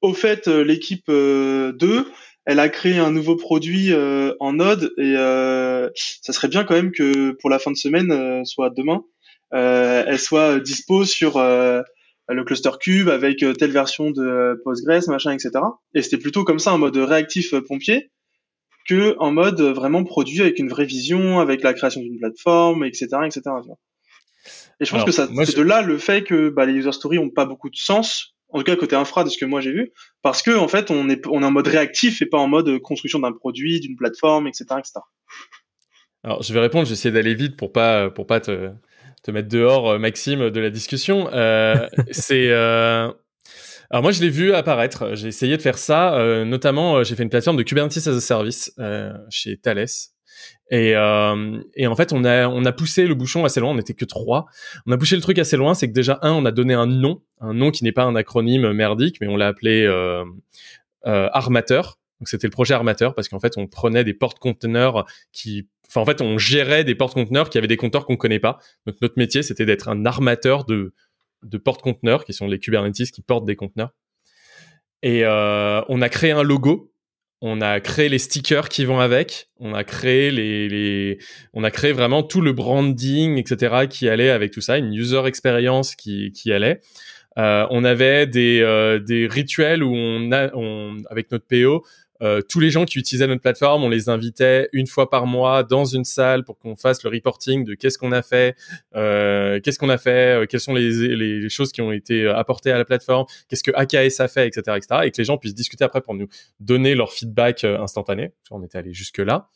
au fait, l'équipe 2, elle a créé un nouveau produit euh, en Node et euh, ça serait bien quand même que pour la fin de semaine, euh, soit demain, elle soit dispo sur le cluster cube avec telle version de Postgres, machin, etc. Et c'était plutôt comme ça, en mode réactif pompier, que en mode vraiment produit avec une vraie vision, avec la création d'une plateforme, etc., etc. Et je pense que ça, c'est de là le fait que bah, les user stories ont pas beaucoup de sens en tout cas côté infra de ce que moi j'ai vu, parce que en fait on est on est en mode réactif et pas en mode euh, construction d'un produit, d'une plateforme, etc., Alors je vais répondre, j'essaie d'aller vite pour pas pour pas te, mettre dehors euh, Maxime de la discussion. Euh, [laughs] c'est Alors moi, je l'ai vu apparaître. J'ai essayé de faire ça. notamment, j'ai fait une plateforme de Kubernetes as a Service chez Thales, euh, et, en fait, on a, poussé le bouchon assez loin. On n'était que trois. On a poussé le truc assez loin. C'est que déjà, un, on a donné un nom, un nom qui n'est pas un acronyme merdique, mais on l'a appelé euh, euh, Armateur. Donc c'était le projet Armateur parce qu'en fait, on prenait des porte-conteneurs qui, enfin en fait, on gérait des porte-conteneurs qui avaient des compteurs qu'on connaît pas. Donc notre métier, c'était d'être un armateur de de porte-conteneurs qui sont les Kubernetes qui portent des conteneurs. Et on a créé un logo on a créé les stickers qui vont avec, on a créé les, on a créé vraiment tout le branding, etc. qui allait avec tout ça, une user experience qui, allait. Euh, on avait euh, des, rituels où on a, avec notre PO, euh, tous les gens qui utilisaient notre plateforme, on les invitait une fois par mois dans une salle pour qu'on fasse le reporting de qu'est-ce qu'on a fait, euh, qu'est-ce qu'on a fait, euh, quelles sont les, choses qui ont été apportées à la plateforme, qu'est-ce que AKS a fait, etc., etc., et que les gens puissent discuter après pour nous donner leur feedback instantané. On était allé jusque là.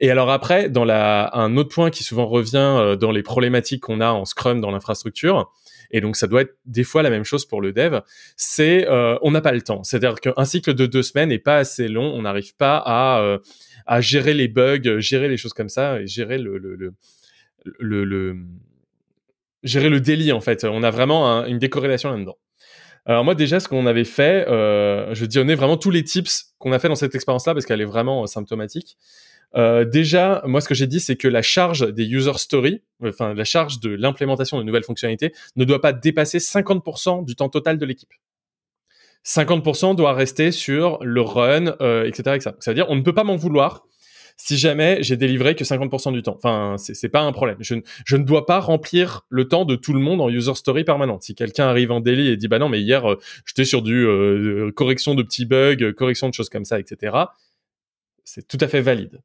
Et alors après, dans un autre point qui souvent revient dans les problématiques qu'on a en Scrum dans l'infrastructure, et donc, ça doit être des fois la même chose pour le dev. C'est, euh, on n'a pas le temps. C'est-à-dire qu'un cycle de deux semaines n'est pas assez long. On n'arrive pas à, euh, à gérer les bugs, gérer les choses comme ça et gérer le, le, le, gérer le délit en fait. On a vraiment une décorrélation là-dedans. Alors moi déjà, ce qu'on avait fait, euh, je est vraiment tous les tips qu'on a fait dans cette expérience-là parce qu'elle est vraiment euh, symptomatique. Euh, déjà, moi, ce que j'ai dit, c'est que la charge des user stories, enfin la charge de l'implémentation de nouvelles fonctionnalités, ne doit pas dépasser 50% du temps total de l'équipe. 50% doit rester sur le run, etc., etc. C'est-à-dire, on ne peut pas m'en vouloir si jamais j'ai délivré que 50% du temps. Enfin, c'est pas un problème. Je ne, dois pas remplir le temps de tout le monde en user story permanente. Si quelqu'un arrive en daily et dit bah non mais hier euh, j'étais sur du euh, correction de petits bugs, correction de choses comme ça, etc. C'est tout à fait valide.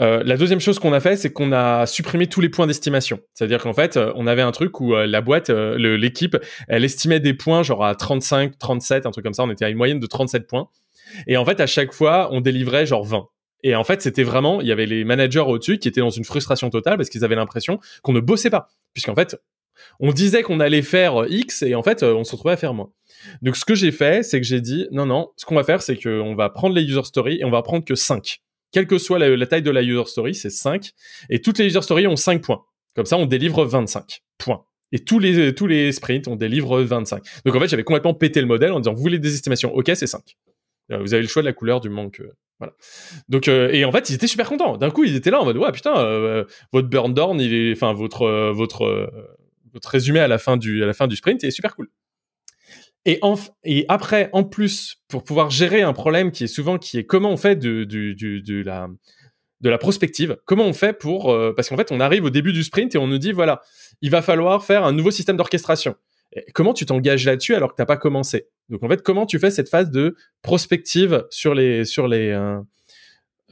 Euh, la deuxième chose qu'on a fait, c'est qu'on a supprimé tous les points d'estimation. C'est-à-dire qu'en fait, euh, on avait un truc où euh, la boîte, l'équipe, elle estimait des points genre à 35, 37, un truc comme ça. On était à une moyenne de 37 points. Et en fait, à chaque fois, on délivrait genre 20. Et en fait, c'était vraiment, il y avait les managers au-dessus qui étaient dans une frustration totale parce qu'ils avaient l'impression qu'on ne bossait pas. Puisqu'en fait, on disait qu'on allait faire X et en fait, on se retrouvait à faire moins. Donc, ce que j'ai fait, c'est que j'ai dit, non, non, ce qu'on va faire, c'est qu'on va prendre les user stories et on va prendre que 5 quelle que soit la, taille de la user story, c'est 5. Et toutes les user stories ont 5 points. Comme ça, on délivre 25 points. Et tous les, tous les sprints, on délivre 25. Donc en fait, j'avais complètement pété le modèle en disant, vous voulez des estimations Ok, c'est 5. Euh, vous avez le choix de la couleur du manque. Euh, voilà. Donc, euh, et en fait, ils étaient super contents. D'un coup, ils étaient là en mode, ouais, putain, votre burn down, enfin, votre, votre, votre résumé à la fin du, à la fin du sprint est super cool. Et, après, en plus, pour pouvoir gérer un problème qui est souvent qui est comment on fait de, la de la prospective. Comment on fait pour euh, parce qu'en fait on arrive au début du sprint et on nous dit voilà il va falloir faire un nouveau système d'orchestration. Comment tu t'engages là-dessus alors que tu n'as pas commencé Donc en fait comment tu fais cette phase de prospective sur les sur les euh,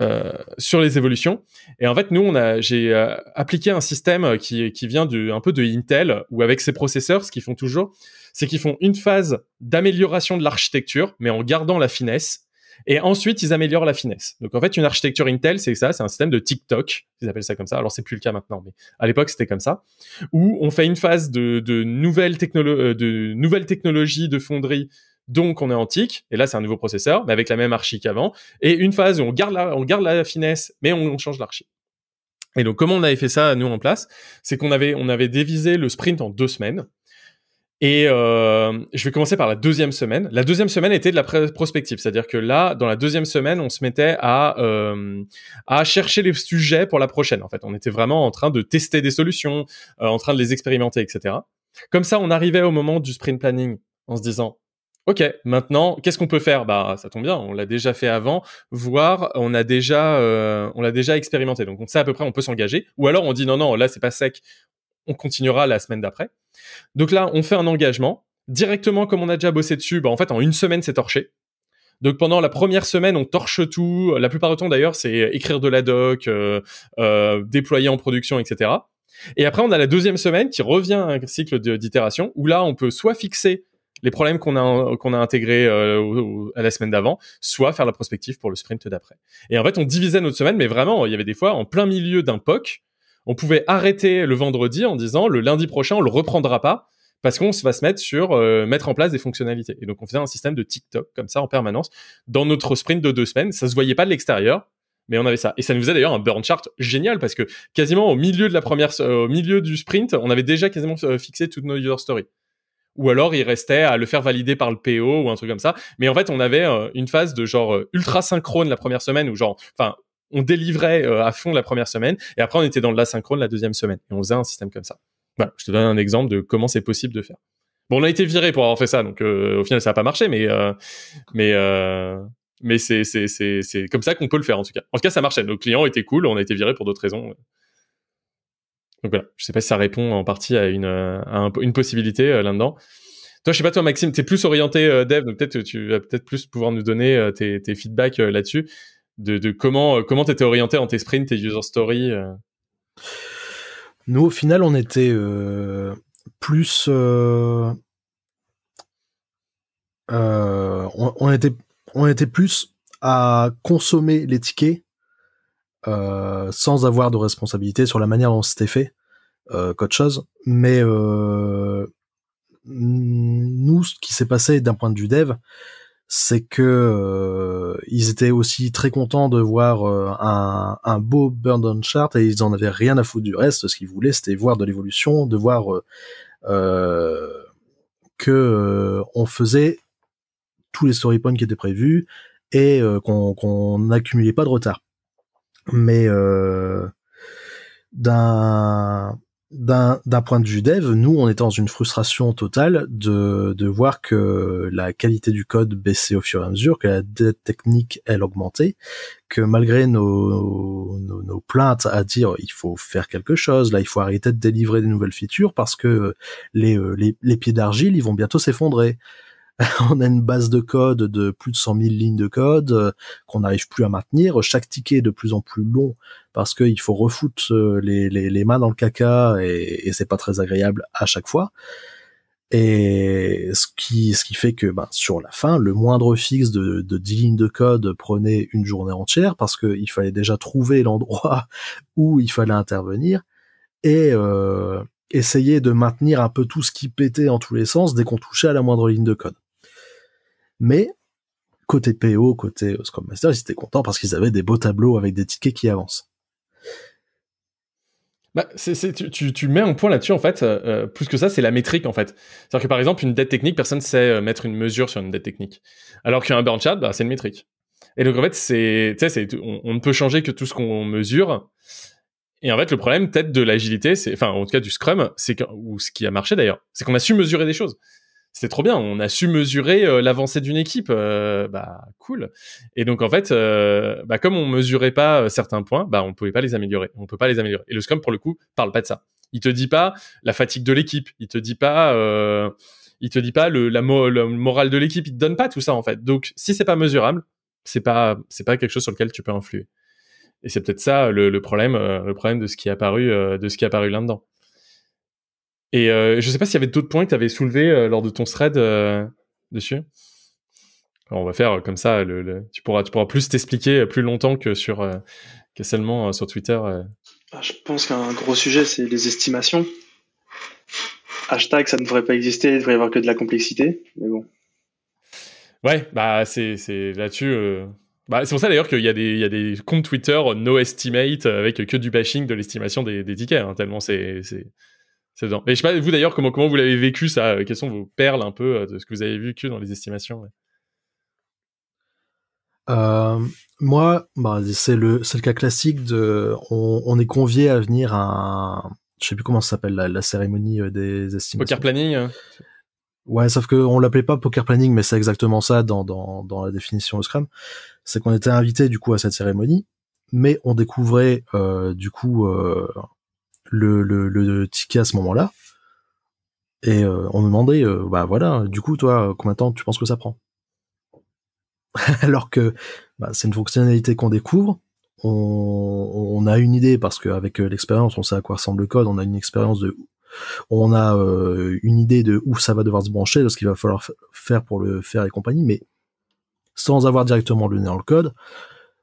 euh, sur les évolutions. Et en fait, nous, on a, j'ai appliqué un système qui, qui vient de un peu de Intel, ou avec ses processeurs, ce qu'ils font toujours, c'est qu'ils font une phase d'amélioration de l'architecture, mais en gardant la finesse. Et ensuite, ils améliorent la finesse. Donc, en fait, une architecture Intel, c'est ça, c'est un système de TikTok. Ils appellent ça comme ça. Alors, c'est plus le cas maintenant, mais à l'époque, c'était comme ça. Où on fait une phase de, nouvelles, euh, de nouvelles technologies de fonderie. Donc, on est antique. Et là, c'est un nouveau processeur, mais avec la même archi qu'avant. Et une phase où on garde la, finesse, mais on, change l'archi. Et donc, comment on avait fait ça, nous, en place? C'est qu'on avait, on avait dévisé le sprint en deux semaines. Et euh, je vais commencer par la deuxième semaine. La deuxième semaine était de la prospective, c'est-à-dire que là, dans la deuxième semaine, on se mettait à euh, à chercher les sujets pour la prochaine. En fait, on était vraiment en train de tester des solutions, euh, en train de les expérimenter, etc. Comme ça, on arrivait au moment du sprint planning en se disant. Ok, maintenant, qu'est-ce qu'on peut faire Bah, ça tombe bien, on l'a déjà fait avant, voire on a déjà, euh, on l'a déjà expérimenté. Donc, on sait à peu près, on peut s'engager. Ou alors, on dit non, non, là c'est pas sec, on continuera la semaine d'après. Donc là, on fait un engagement. Directement, comme on a déjà bossé dessus, bah, en fait, en une semaine, c'est torché. Donc pendant la première semaine, on torche tout. La plupart du temps, d'ailleurs, c'est écrire de la doc, euh, euh, déployer en production, etc. Et après, on a la deuxième semaine qui revient à un cycle d'itération où là, on peut soit fixer les problèmes qu'on a qu'on a intégrés euh, à la semaine d'avant, soit faire la prospective pour le sprint d'après. Et en fait, on divisait notre semaine, mais vraiment, il y avait des fois en plein milieu d'un POC, on pouvait arrêter le vendredi en disant le lundi prochain, on le reprendra pas parce qu'on va se mettre sur euh, mettre en place des fonctionnalités. Et donc on faisait un système de TikTok comme ça en permanence dans notre sprint de deux semaines. Ça se voyait pas de l'extérieur, mais on avait ça. Et ça nous faisait d'ailleurs un burn chart génial parce que quasiment au milieu de la première, euh, au milieu du sprint, on avait déjà quasiment euh, fixé toutes nos user stories. Ou alors il restait à le faire valider par le PO ou un truc comme ça. Mais en fait, on avait une phase de genre ultra synchrone la première semaine où genre, enfin on délivrait euh, à fond la première semaine et après on était dans l'asynchrone la deuxième semaine et on faisait un système comme ça. Voilà, je te donne un exemple de comment c'est possible de faire. Bon, on a été viré pour avoir fait ça, donc euh, au final ça n'a pas marché, mais euh, mais mais c'est c'est c'est comme ça qu'on peut le faire en tout cas. En tout cas, ça marchait. Nos clients étaient cool, on a été viré pour d'autres raisons. Donc voilà, je sais pas si ça répond en partie à une à une possibilité là-dedans. Toi, je sais pas toi, Maxime, tu es plus orienté dev, donc peut-être tu vas peut-être plus pouvoir nous donner tes, tes feedbacks là-dessus de, comment euh, comment t'étais orienté en tes sprints, tes user stories euh Nous, au final, on était euh, plus on, était on était plus à consommer les tickets sans avoir de responsabilité sur la manière dont c'était fait euh, qu'autre chose. Mais nous, ce qui s'est passé d'un point de vue dev, c'est que euh, ils étaient aussi très contents de voir euh, un, un, beau burn-down chart et ils en avaient rien à foutre du reste. Ce qu'ils voulaient, c'était voir de l'évolution, de voir euh, euh que on faisait tous les story points qui étaient prévus et qu'on n'accumulait pas de retard. Mais d'un d'un point de vue dev, nous, on est dans une frustration totale de, de voir que la qualité du code baissait au fur et à mesure, que la dette technique, elle, augmentait, que malgré nos, nos, plaintes à dire il faut faire quelque chose, là, il faut arrêter de délivrer des nouvelles features parce que les, euh, les, les pieds d'argile, ils vont bientôt s'effondrer. [laughs] on a une base de code de plus de 100 000 lignes de code euh, qu'on n'arrive plus à maintenir. Chaque ticket est de plus en plus long parce qu'il faut refoutre euh, les, mains dans le caca et, c'est pas très agréable à chaque fois. Et ce qui, ce qui fait que ben, sur la fin, le moindre fixe de, 10 lignes de code prenait une journée entière parce qu'il fallait déjà trouver l'endroit [laughs] où il fallait intervenir et euh, essayer de maintenir un peu tout ce qui pétait en tous les sens dès qu'on touchait à la moindre ligne de code. Mais côté PO, côté Scrum Master, ils étaient contents parce qu'ils avaient des beaux tableaux avec des tickets qui avancent. Bah, c'est tu, tu, mets un point là-dessus, en fait. Euh, euh, plus que ça, c'est la métrique, en fait. C'est-à-dire que, par exemple, une dette technique, personne ne sait euh, mettre une mesure sur une dette technique. Alors qu'un burn chart, bah, c'est une métrique. Et donc, en fait, c'est, on, on ne peut changer que tout ce qu'on mesure. Et en fait, le problème, peut-être, de l'agilité, c'est, enfin, en tout cas, du Scrum, c'est ou ce qui a marché d'ailleurs, c'est qu'on a su mesurer des choses c'était trop bien. On a su mesurer euh, l'avancée d'une équipe. Euh, bah cool. Et donc en fait, euh, bah, comme on mesurait pas certains points, bah on pouvait pas les améliorer. On peut pas les améliorer. Et le Scrum pour le coup parle pas de ça. Il te dit pas la fatigue de l'équipe. Il te dit pas. il te dit pas le, la de l'équipe. Il te donne pas tout ça en fait. Donc si c'est pas mesurable, c'est pas c'est pas quelque chose sur lequel tu peux influer. Et c'est peut-être ça le, problème le problème de ce qui a apparu de ce qui est apparu là-dedans. Et je euh, je sais pas s'il y avait d'autres points que tu avais soulevés euh, lors de ton thread euh, dessus. on va faire comme ça. tu, pourras, plus t'expliquer plus longtemps que, sur, que seulement sur Twitter. Ah, je pense qu'un gros sujet, c'est les estimations. Hashtag, ça ne devrait pas exister, il devrait y avoir que de la complexité. Mais bon. Ouais, bah, c'est là-dessus. Bah, c'est pour ça d'ailleurs qu'il y, y, a des comptes Twitter no estimate avec que du bashing de l'estimation des, tickets, hein, tellement c'est c'est Et je sais pas, vous d'ailleurs, comment, comment vous l'avez vécu ça euh, Quelles sont vos perles un peu euh, de ce que vous avez vécu dans les estimations euh, Moi, bah, c'est le, le cas classique de. On, est convié à venir à un. Je sais plus comment ça s'appelle, la, cérémonie des estimations. Poker planning hein. Ouais, sauf qu'on l'appelait pas poker planning, mais c'est exactement ça dans, la définition de Scrum. C'est qu'on était invité du coup à cette cérémonie, mais on découvrait du coup le, ticket à ce moment-là. Et euh, on me demandait, euh, bah voilà, du coup, toi, combien de temps tu penses que ça prend [laughs] Alors que bah, c'est une fonctionnalité qu'on découvre, on, a une idée, parce qu'avec euh, l'expérience, on sait à quoi ressemble le code, on a une expérience de... On a une idée de où ça va devoir se brancher, de ce qu'il va falloir faire pour le faire et compagnie, mais sans avoir directement le nez dans le code,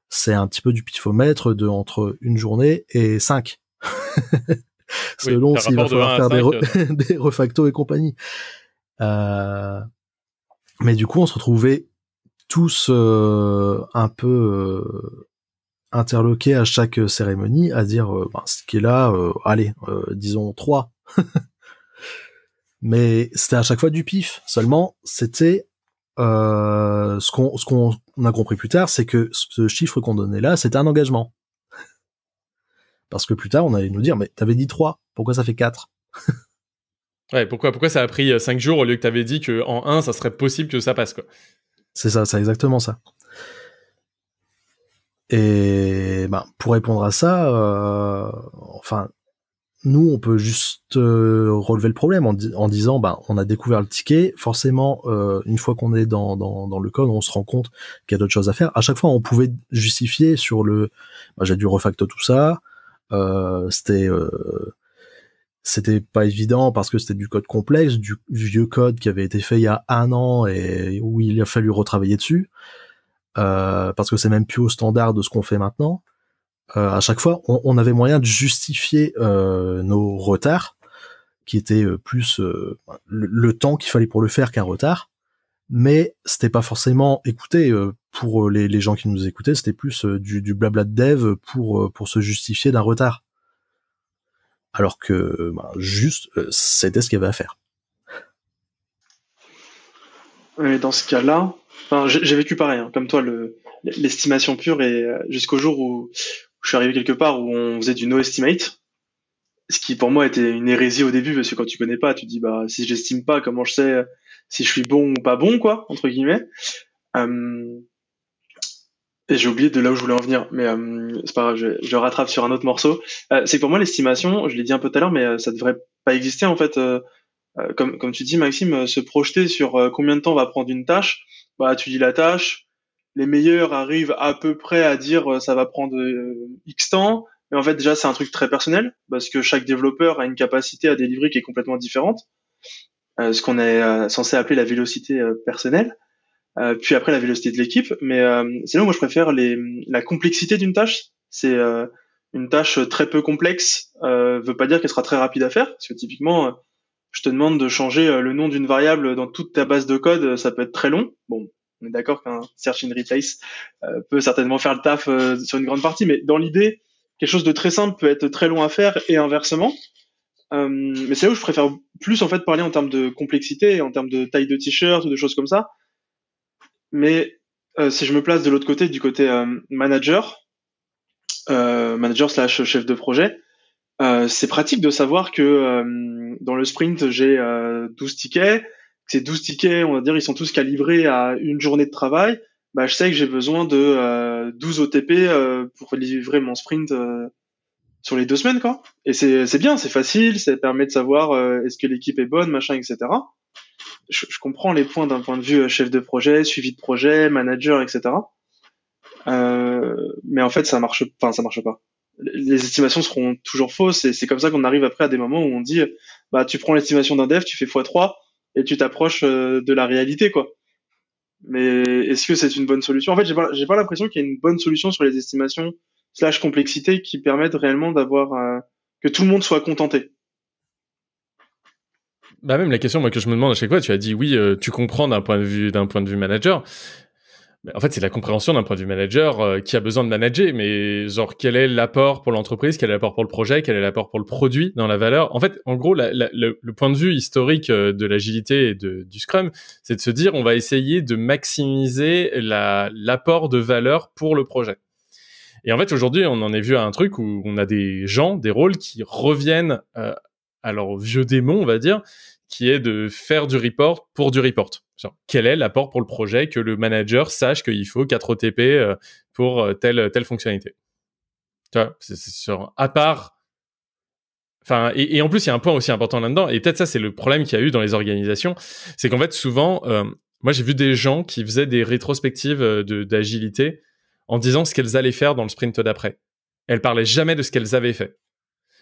c'est un petit peu du pifomètre de entre une journée et cinq. [laughs] Selon s'il va falloir faire des, euh. [laughs] refactos refacto et compagnie. Euh, mais du coup, on se retrouvait tous euh, un peu interloqués à chaque cérémonie à dire bah, ce qui est là, allez, disons 3 [laughs] Mais c'était à chaque fois du pif. Seulement, c'était ce ce qu'on a compris plus tard, c'est que ce chiffre qu'on donnait là, c'était un engagement parce que plus tard, on allait nous dire, mais t'avais dit 3, pourquoi ça fait 4 [laughs] Ouais, pourquoi, pourquoi ça a pris 5 euh, jours au lieu que t'avais dit qu'en 1, ça serait possible que ça passe, quoi. C'est ça, c'est exactement ça. Et ben, pour répondre à ça, euh, enfin, nous, on peut juste euh, relever le problème en, disant, bah on a découvert le ticket. Forcément, une fois qu'on est dans, dans, le code, on se rend compte qu'il y a d'autres choses à faire. À chaque fois, on pouvait justifier sur le, ben, j'ai dû refacto tout ça, euh, c'était euh, c'était pas évident parce que c'était du code complexe, du vieux code qui avait été fait il y a un an et où il a fallu retravailler dessus, euh, parce que c'est même plus au standard de ce qu'on fait maintenant. Euh, à chaque fois, on, avait moyen de justifier nos retards, qui étaient plus le, temps qu'il fallait pour le faire qu'un retard mais c'était pas forcément écouté euh, pour euh, les, gens qui nous écoutaient, c'était plus euh, du, blabla de dev pour pour se justifier d'un retard. Alors que bah, juste c'était ce qu'il y avait à faire. dans ce cas-là, j'ai vécu pareil, hein. comme toi, l'estimation pure et jusqu'au jour où, je suis arrivé quelque part où on faisait du no estimate, ce qui pour moi était une hérésie au début parce que quand tu connais pas, tu dis bah si j'estime pas, comment je sais si je suis bon ou pas bon, quoi, entre guillemets. Euh, et j'ai oublié de là où je voulais en venir, mais euh, c'est pas grave, je, rattrape sur un autre morceau. Euh, c'est pour moi, l'estimation, je l'ai dit un peu tout à l'heure, mais ça devrait pas exister en fait. comme, comme tu dis, Maxime, se projeter sur combien de temps va prendre une tâche. Bah, tu dis la tâche, les meilleurs arrivent à peu près à dire ça va prendre X temps. Et en fait, déjà, c'est un truc très personnel parce que chaque développeur a une capacité à délivrer qui est complètement différente. Euh, ce qu'on est euh, censé appeler la vélocité euh, personnelle, puis après la vélocité de l'équipe. Mais sinon, moi, je préfère les, la complexité d'une tâche. C'est une tâche très peu complexe ne veut pas dire qu'elle sera très rapide à faire, parce que typiquement, je te demande de changer le nom d'une variable dans toute ta base de code, ça peut être très long. Bon, on est d'accord qu'un search and replace peut certainement faire le taf sur une grande partie, mais dans l'idée, quelque chose de très simple peut être très long à faire et inversement. Euh, mais c'est là où je préfère plus en fait parler en termes de complexité, en termes de taille de t-shirt ou de choses comme ça. Mais euh, si je me place de l'autre côté, du côté euh, manager, euh, manager slash chef de projet, euh, c'est pratique de savoir que dans le sprint, j'ai 12 tickets. Ces 12 tickets, on va dire, ils sont tous calibrés à une journée de travail. Bah, je sais que j'ai besoin de 12 OTP pour livrer mon sprint sur les deux semaines, quoi. Et c'est bien, c'est facile, ça permet de savoir euh, est-ce que l'équipe est bonne, machin, etc. Je, comprends les points d'un point de vue euh, chef de projet, suivi de projet, manager, etc. Euh, mais en fait, ça marche, enfin, ça marche pas. Les estimations seront toujours fausses et c'est comme ça qu'on arrive après à des moments où on dit, bah, tu prends l'estimation d'un dev, tu fais x3 et tu t'approches de la réalité, quoi. Mais est-ce que c'est une bonne solution En fait, j'ai pas, pas l'impression qu'il y ait une bonne solution sur les estimations slash complexité qui permettent réellement d'avoir euh, que tout le monde soit contenté. Bah même la question moi que je me demande à chaque fois, tu as dit oui, euh, tu comprends d'un point de vue d'un point de vue manager. Mais en fait, c'est la compréhension d'un point de vue manager euh, qui a besoin de manager, mais genre quel est l'apport pour l'entreprise, quel est l'apport pour le projet, quel est l'apport pour le produit dans la valeur. En fait, en gros, le, point de vue historique de l'agilité et de, du Scrum, c'est de se dire on va essayer de maximiser l'apport de valeur pour le projet. Et en fait, aujourd'hui, on en est vu à un truc où on a des gens, des rôles qui reviennent euh, à leur vieux démon, on va dire, qui est de faire du report pour du report. quel est l'apport pour le projet que le manager sache qu'il faut 4 OTP euh, pour euh, telle, telle fonctionnalité Tu vois, c'est sur, à part. Enfin, et, et, en plus, il y a un point aussi important là-dedans, et peut-être ça, c'est le problème qu'il y a eu dans les organisations, c'est qu'en fait, souvent, euh, moi, j'ai vu des gens qui faisaient des rétrospectives euh, d'agilité en disant ce qu'elles allaient faire dans le sprint d'après. Elles parlaient jamais de ce qu'elles avaient fait.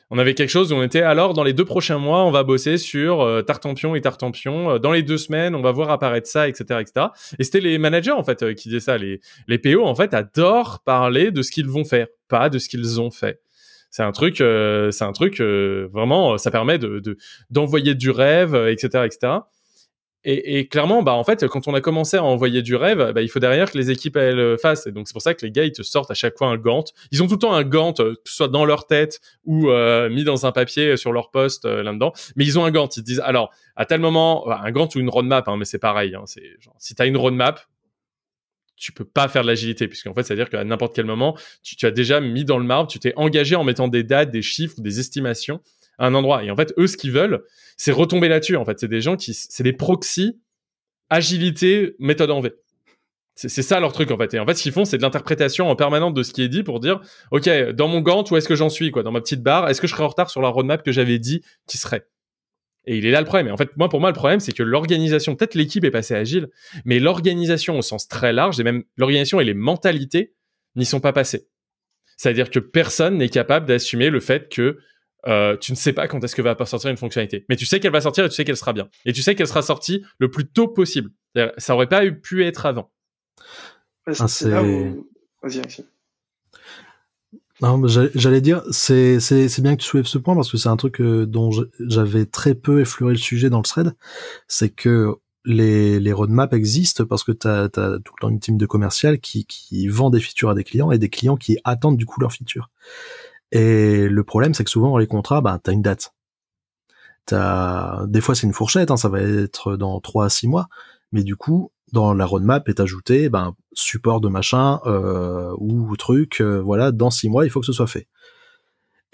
On avait quelque chose où on était alors dans les deux prochains mois, on va bosser sur tartempion euh, Tartampion et Tartampion. Euh, dans les deux semaines, on va voir apparaître ça, etc., etc. Et c'était les managers en fait euh, qui disaient ça. Les les PO en fait adorent parler de ce qu'ils vont faire, pas de ce qu'ils ont fait. C'est un truc, c'est un truc vraiment, ça permet de d'envoyer du rêve, etc., etc. Et, clairement, bah, en fait, quand on a commencé à envoyer du rêve, bah, il faut derrière que les équipes elles euh, fassent. Et donc, c'est pour ça que les gars, ils te sortent à chaque fois un gant. Ils ont tout le temps un gant, euh, soit dans leur tête ou euh, mis dans un papier sur leur poste là-dedans. Mais ils ont un gant. Ils te disent, alors, à tel moment, bah, un gant ou une roadmap, hein, mais c'est pareil. Hein, si tu as une roadmap, tu peux pas faire de l'agilité, puisqu'en fait, c'est-à-dire qu'à n'importe quel moment, tu, tu as déjà mis dans le marbre, tu t'es engagé en mettant des dates, des chiffres, des estimations un endroit. Et en fait, eux, ce qu'ils veulent, c'est retomber là-dessus. En fait, c'est des gens qui, c'est des proxys agilité méthode en V. C'est ça leur truc en fait. Et en fait, ce qu'ils font, c'est de l'interprétation en permanente de ce qui est dit pour dire, ok, dans mon gant, où est-ce que j'en suis quoi, dans ma petite barre, est-ce que je serai en retard sur la roadmap que j'avais dit qui serait. Et il est là le problème. Et en fait, moi, pour moi, le problème, c'est que l'organisation, peut-être l'équipe est passée agile, mais l'organisation au sens très large, et même l'organisation et les mentalités n'y sont pas passées. C'est-à-dire que personne n'est capable d'assumer le fait que euh, tu ne sais pas quand est-ce que va sortir une fonctionnalité, mais tu sais qu'elle va sortir et tu sais qu'elle sera bien. Et tu sais qu'elle sera sortie le plus tôt possible. Ça aurait pas pu être avant. c'est j'allais dire, c'est bien que tu soulèves ce point parce que c'est un truc euh, dont j'avais très peu effleuré le sujet dans le thread. C'est que les, roadmaps existent parce que tu as, tout le temps une team de commercial qui, qui vend des features à des clients et des clients qui attendent du coup leurs features. Et le problème, c'est que souvent dans les contrats, ben bah, tu une date. As... Des fois, c'est une fourchette, hein, ça va être dans 3 à 6 mois, mais du coup, dans la roadmap est ajouté ben, support de machin euh, ou truc, euh, voilà, dans 6 mois, il faut que ce soit fait.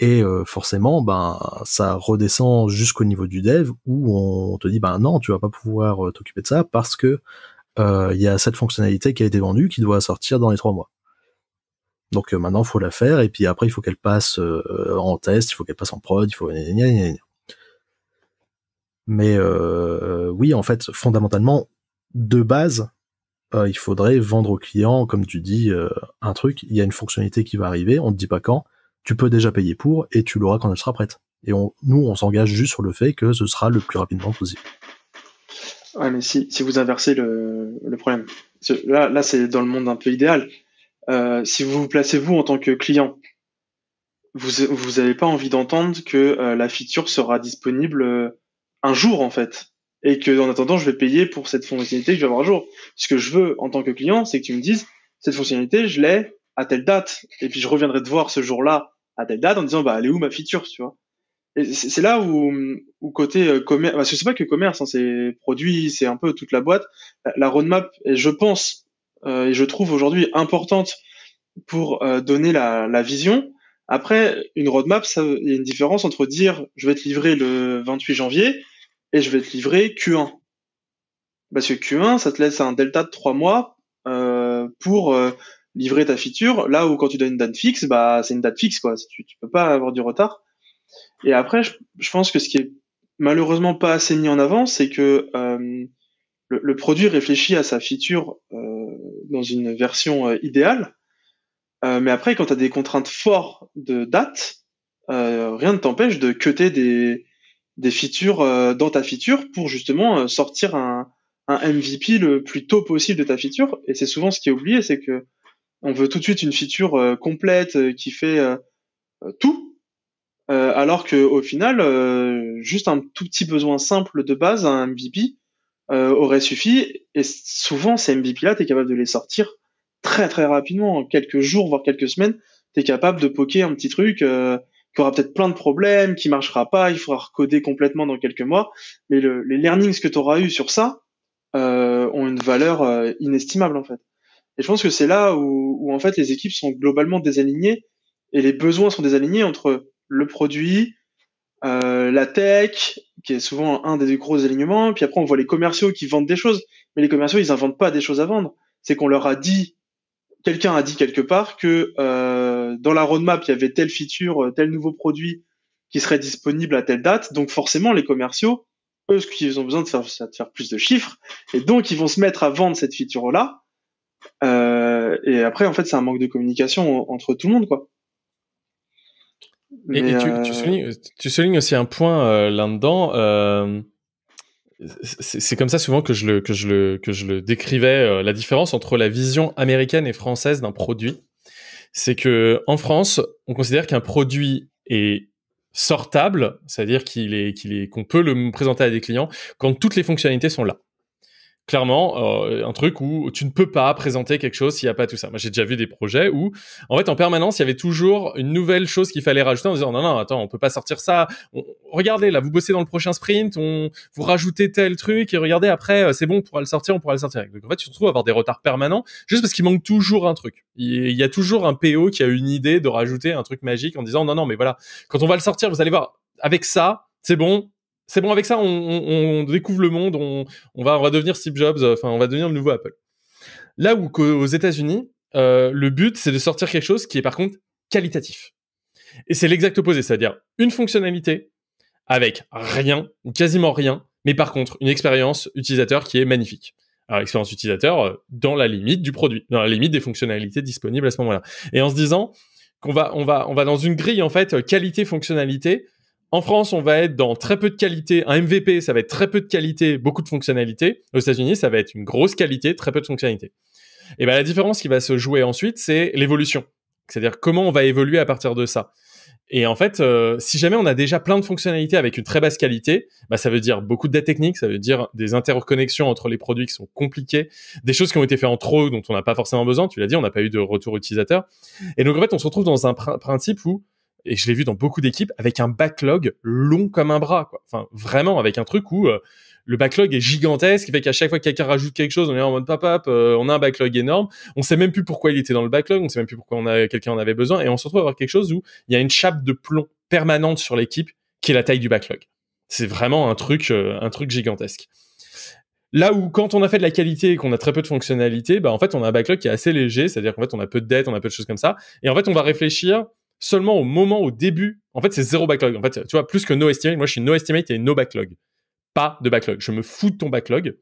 Et euh, forcément, ben, ça redescend jusqu'au niveau du dev où on te dit, ben non, tu vas pas pouvoir t'occuper de ça parce que il y a cette fonctionnalité qui a été vendue qui doit sortir dans les 3 mois. Donc euh, maintenant, il faut la faire et puis après, il faut qu'elle passe euh, en test, il faut qu'elle passe en prod, il faut. Mais euh, oui, en fait, fondamentalement, de base, il faudrait vendre au client, comme tu dis, un truc. Il y a une fonctionnalité qui va arriver, on ne te dit pas quand. Tu peux déjà payer pour et tu l'auras quand elle sera prête. Et nous, on s'engage juste sur le fait que ce sera le plus rapidement possible. Ouais, mais si, si vous inversez le, problème, là c'est dans le monde un peu idéal. Euh, si vous vous placez vous en tant que client, vous vous n'avez pas envie d'entendre que euh, la feature sera disponible euh, un jour en fait et que en attendant je vais payer pour cette fonctionnalité que je vais avoir un jour. Ce que je veux en tant que client, c'est que tu me dises cette fonctionnalité je l'ai à telle date et puis je reviendrai te voir ce jour-là à telle date en disant bah elle est où ma feature tu vois. Et c'est là où, où côté commerce, parce que c'est pas que commerce, hein, c'est produit, c'est un peu toute la boîte. La, roadmap, je pense euh, et je trouve aujourd'hui importante pour euh, donner la, vision. Après, une roadmap, il y a une différence entre dire je vais te livrer le 28 janvier et je vais te livrer Q1. Parce que Q1, ça te laisse un delta de trois mois euh, pour livrer ta feature. Là où quand tu donnes une date fixe, bah c'est une date fixe quoi. Tu, tu peux pas avoir du retard. Et après, je, pense que ce qui est malheureusement pas assez mis en avant, c'est que le, le, produit réfléchit à sa feature dans une version euh, idéale. Euh, mais après, quand tu as des contraintes fortes de date, euh, rien ne t'empêche de cuter des, des features dans ta feature pour justement sortir un, MVP le plus tôt possible de ta feature. Et c'est souvent ce qui est oublié, c'est que on veut tout de suite une feature complète qui fait tout, alors que au final, juste un tout petit besoin simple de base, un MVP, euh, aurait suffi. Et souvent, ces MVP-là, tu capable de les sortir très très rapidement, en quelques jours, voire quelques semaines, tu es capable de poquer un petit truc euh, qui aura peut-être plein de problèmes, qui marchera pas, il faudra recoder complètement dans quelques mois. Mais les learnings que tu auras eu sur ça euh, ont une valeur inestimable en fait. Et je pense que c'est là où, où, en fait les équipes sont globalement désalignées et les besoins sont désalignés entre le produit, euh, la tech, qui est souvent un des gros alignements. Puis après, on voit les commerciaux qui vendent des choses. Mais les commerciaux, ils inventent pas des choses à vendre. C'est qu'on leur a dit, quelqu'un a dit quelque part que euh, dans la roadmap, il y avait telle feature, euh, tel nouveau produit qui serait disponible à telle date. Donc forcément, les commerciaux, eux, ce qu'ils ont besoin de faire, c'est de faire plus de chiffres. Et donc, ils vont se mettre à vendre cette feature-là. et après, en fait, c'est un manque de communication entre tout le monde, quoi et, euh, tu, soulignes, aussi un point euh, là-dedans euh, c'est comme ça souvent que je le, que je le, que je le décrivais, la différence entre la vision américaine et française d'un produit. C'est que en France, on considère qu'un produit est sortable, c'est-à-dire qu'il est, qu'il qu'on peut le présenter à des clients quand toutes les fonctionnalités sont là clairement euh, un truc où tu ne peux pas présenter quelque chose s'il n'y a pas tout ça. Moi, j'ai déjà vu des projets où, en fait, en permanence, il y avait toujours une nouvelle chose qu'il fallait rajouter en disant non, non, attends, on peut pas sortir ça. regardez, là, vous bossez dans le prochain sprint, on, vous rajoutez tel truc et regardez après, euh, c'est bon, on pourra le sortir, on pourra le sortir. Donc, en fait, tu te retrouves à avoir des retards permanents juste parce qu'il manque toujours un truc. Il y a toujours un PO qui a une idée de rajouter un truc magique en disant non, non, mais voilà, quand on va le sortir, vous allez voir, avec ça, c'est bon, c'est bon avec ça, on, découvre le monde, on, va, on va devenir Steve Jobs, euh, enfin on va devenir le nouveau Apple. Là où aux États-Unis, euh, le but c'est de sortir quelque chose qui est par contre qualitatif. Et c'est l'exact opposé, c'est-à-dire une fonctionnalité avec rien quasiment rien, mais par contre une expérience utilisateur qui est magnifique. Alors expérience utilisateur euh, dans la limite du produit, dans la limite des fonctionnalités disponibles à ce moment-là. Et en se disant qu'on va, on va, on va dans une grille en fait qualité fonctionnalité en France, on va être dans très peu de qualité. Un MVP, ça va être très peu de qualité, beaucoup de fonctionnalités. Aux États-Unis, ça va être une grosse qualité, très peu de fonctionnalités. Et eh bien, la différence qui va se jouer ensuite, c'est l'évolution. C'est-à-dire comment on va évoluer à partir de ça. Et en fait, euh, si jamais on a déjà plein de fonctionnalités avec une très basse qualité, bah, ça veut dire beaucoup de dates techniques, ça veut dire des interconnexions entre les produits qui sont compliquées, des choses qui ont été faites en trop dont on n'a pas forcément besoin. Tu l'as dit, on n'a pas eu de retour utilisateur. Et donc en fait, on se retrouve dans un principe où et je l'ai vu dans beaucoup d'équipes avec un backlog long comme un bras Enfin vraiment avec un truc où euh, le backlog est gigantesque, fait qu'à chaque fois que quelqu'un rajoute quelque chose, on est en mode papap, euh, on a un backlog énorme, on sait même plus pourquoi il était dans le backlog, on sait même plus pourquoi on a quelqu'un en avait besoin et on se retrouve à avoir quelque chose où il y a une chape de plomb permanente sur l'équipe qui est la taille du backlog. C'est vraiment un truc euh, un truc gigantesque. Là où quand on a fait de la qualité et qu'on a très peu de fonctionnalités, bah en fait on a un backlog qui est assez léger, c'est-à-dire qu'en fait on a peu de dettes, on a peu de choses comme ça, et en fait on va réfléchir seulement au moment, au début. En fait, c'est zéro backlog. En fait, tu vois, plus que no estimate, moi je suis no estimate et no backlog. Pas de backlog. Je me fous de ton backlog.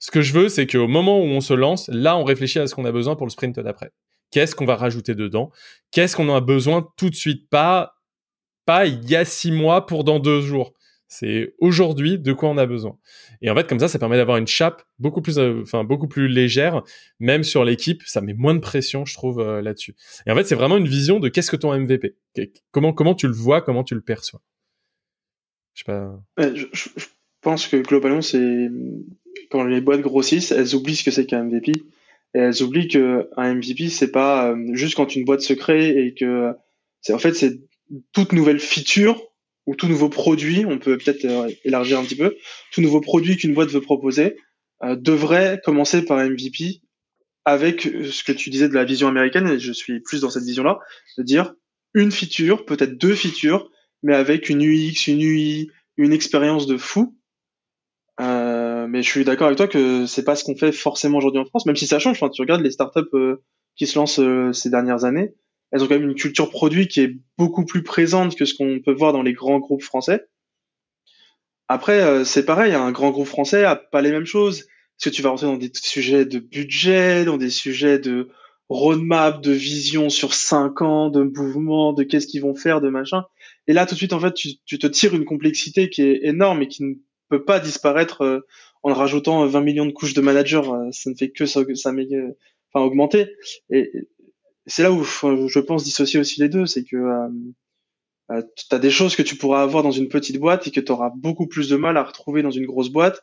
Ce que je veux, c'est qu'au moment où on se lance, là, on réfléchit à ce qu'on a besoin pour le sprint d'après. Qu'est-ce qu'on va rajouter dedans Qu'est-ce qu'on a besoin tout de suite Pas, pas il y a six mois pour dans deux jours. C'est aujourd'hui de quoi on a besoin. Et en fait, comme ça, ça permet d'avoir une chape beaucoup plus, euh, enfin beaucoup plus légère, même sur l'équipe. Ça met moins de pression, je trouve, euh, là-dessus. Et en fait, c'est vraiment une vision de qu'est-ce que ton MVP Comment comment tu le vois Comment tu le perçois Je pense que globalement, c'est quand les boîtes grossissent, elles oublient ce que c'est qu'un MVP. Et elles oublient qu'un MVP, c'est pas euh, juste quand une boîte se crée et que c'est en fait c'est toute nouvelle feature ou tout nouveau produit, on peut peut-être euh, élargir un petit peu, tout nouveau produit qu'une boîte veut proposer euh, devrait commencer par MVP avec euh, ce que tu disais de la vision américaine, et je suis plus dans cette vision-là, de dire une feature, peut-être deux features, mais avec une UX, une UI, une expérience de fou. mais je suis d'accord avec toi que c'est pas ce qu'on fait forcément aujourd'hui en France, même si ça change. Enfin, tu regardes les startups qui se lancent ces dernières années, elles ont quand même une culture produit qui est beaucoup plus présente que ce qu'on peut voir dans les grands groupes français. Après, euh, c'est pareil, hein, un grand groupe français a pas les mêmes choses. Parce que tu vas rentrer dans des sujets de budget, dans des sujets de roadmap, de vision sur cinq ans, de mouvement, de qu'est-ce qu'ils vont faire, de machin. Et là, tout de suite, en fait, tu, te tires une complexité qui est énorme et qui ne peut pas disparaître euh, en rajoutant 20 euh, millions de couches de managers. ça ne fait que ça, enfin, augmenter. Et c'est là où je, pense dissocier aussi les deux, c'est que euh, euh, tu as des choses que tu pourras avoir dans une petite boîte et que tu auras beaucoup plus de mal à retrouver dans une grosse boîte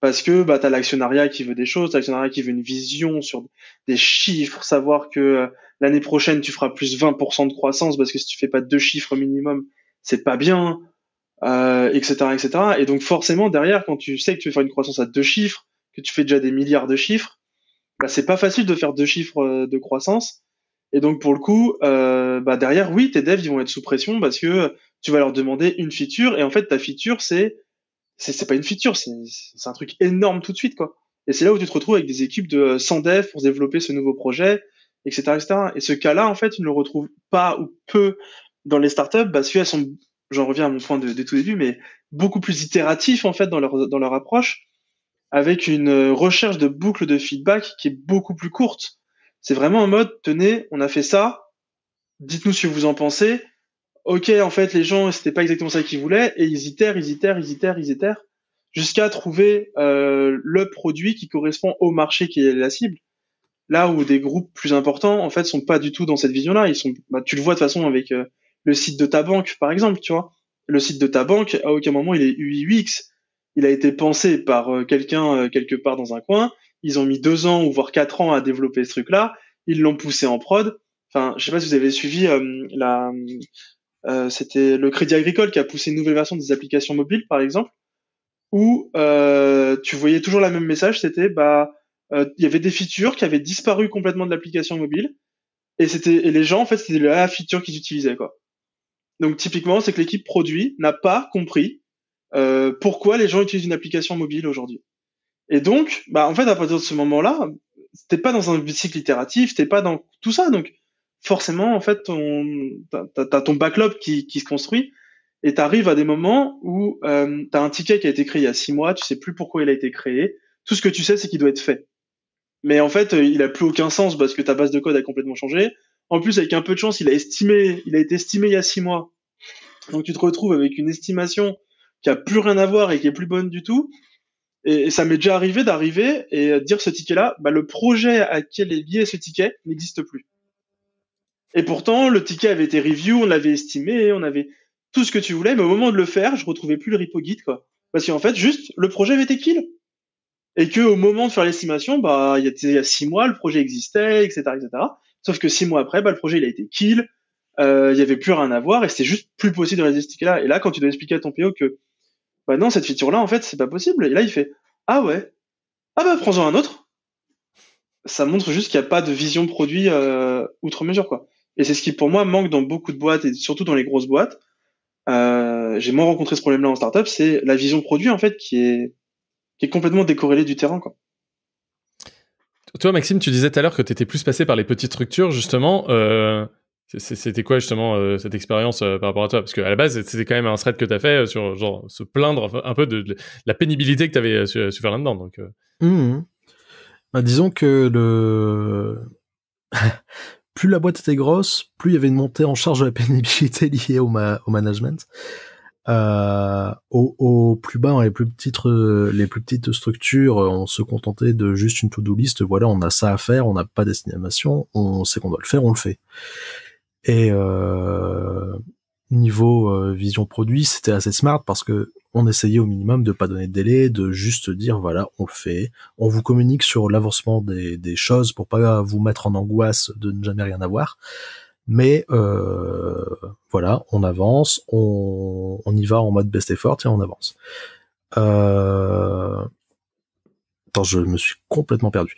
parce que bah, tu as l'actionnariat qui veut des choses, l'actionnariat qui veut une vision sur des chiffres, savoir que euh, l'année prochaine tu feras plus 20% de croissance parce que si tu fais pas deux chiffres minimum, c'est pas bien, etc., etc. Et donc forcément derrière, quand tu sais que tu veux faire une croissance à deux chiffres, que tu fais déjà des milliards de chiffres, bah, c'est pas facile de faire deux chiffres euh, de croissance. Et donc pour le coup, euh, bah, derrière, oui, tes devs ils vont être sous pression parce que tu vas leur demander une feature et en fait ta feature c'est c'est pas une feature, c'est un truc énorme tout de suite quoi. Et c'est là où tu te retrouves avec des équipes de 100 euh, devs pour développer ce nouveau projet, etc., etc. Et ce cas-là en fait, tu ne le retrouves pas ou peu dans les startups parce qu'elles sont, j'en reviens à mon point de, de, tout début, mais beaucoup plus itératifs en fait dans leur dans leur approche avec une euh, recherche de boucle de feedback qui est beaucoup plus courte. C'est vraiment un mode, tenez, on a fait ça, dites-nous ce que vous en pensez. Ok, en fait, les gens, c'était pas exactement ça qu'ils voulaient, et ils hésitèrent, ils hésitèrent, ils ils jusqu'à trouver euh, le produit qui correspond au marché qui est la cible. Là où des groupes plus importants, en fait, sont pas du tout dans cette vision-là. Ils sont, bah, tu le vois de façon avec euh, le site de ta banque, par exemple, tu vois. Le site de ta banque, à aucun moment il est UIX il a été pensé par euh, quelqu'un euh, quelque part dans un coin. Ils ont mis deux ans ou voire quatre ans à développer ce truc-là. Ils l'ont poussé en prod. Enfin, je sais pas si vous avez suivi euh, la. c'était le Crédit Agricole qui a poussé une nouvelle version des applications mobiles, par exemple, où tu voyais toujours la même message. C'était bah il y avait des features qui avaient disparu complètement de l'application mobile et c'était et les gens en fait c'était la feature qu'ils utilisaient quoi. Donc typiquement c'est que l'équipe produit n'a pas compris euh, pourquoi les gens utilisent une application mobile aujourd'hui. Et donc, bah, en fait, à partir de ce moment-là, t'es pas dans un cycle itératif, t'es pas dans tout ça. Donc, forcément, en fait, ton, t'as, ton backlog qui, qui se construit et t'arrives à des moments où tu euh, t'as un ticket qui a été créé il y a six mois, tu sais plus pourquoi il a été créé. Tout ce que tu sais, c'est qu'il doit être fait. Mais en fait, euh, il a plus aucun sens parce que ta base de code a complètement changé. En plus, avec un peu de chance, il a estimé, il a été estimé il y a six mois. Donc, tu te retrouves avec une estimation qui a plus rien à voir et qui est plus bonne du tout. Et, ça m'est déjà arrivé d'arriver et de dire ce ticket-là, bah, le projet à quel est lié ce ticket n'existe plus. Et pourtant, le ticket avait été review, on l'avait estimé, on avait tout ce que tu voulais, mais au moment de le faire, je retrouvais plus le repo guide, quoi. Parce qu'en fait, juste, le projet avait été kill. Et que au moment de faire l'estimation, bah, il y, a six mois, le projet existait, etc., etc. Sauf que six mois après, bah, le projet, il a été kill, euh, il y avait plus rien à voir, et c'était juste plus possible de réaliser ce ticket-là. Et là, quand tu dois expliquer à ton PO que bah non, cette feature-là, en fait, c'est pas possible. Et là, il fait, ah ouais, ah bah prends-en un autre. Ça montre juste qu'il n'y a pas de vision produit euh, outre mesure, quoi. Et c'est ce qui, pour moi, manque dans beaucoup de boîtes et surtout dans les grosses boîtes. Euh, j'ai moins rencontré ce problème-là en startup, c'est la vision produit, en fait, qui est, qui est complètement décorrélée du terrain, quoi. Toi, Maxime, tu disais tout à l'heure que tu étais plus passé par les petites structures, justement. Euh, c'était quoi justement euh, cette expérience euh, par rapport à toi Parce qu'à la base, c'était quand même un thread que tu as fait euh, sur genre se plaindre un peu de, la pénibilité que tu avais su, faire là-dedans. Donc, mmh, mmh, mmh. Bah, disons que le... [laughs] plus la boîte était grosse, plus il y avait une montée en charge de la pénibilité [laughs] liée au, au management. Au, plus bas, hein, les plus petites, les plus petites structures, on se contentait de juste une to-do list. Voilà, on a ça à faire, on n'a pas d'estimation, on sait qu'on doit le faire, on le fait. Et euh, niveau euh, vision produit, c'était assez smart parce que on essayait au minimum de pas donner de délai, de juste dire voilà, on le fait. On vous communique sur l'avancement des, choses pour pas vous mettre en angoisse de ne jamais rien avoir. Mais euh, voilà, on avance, on, y va en mode best effort et on avance. Euh, Attends, je me suis complètement perdu.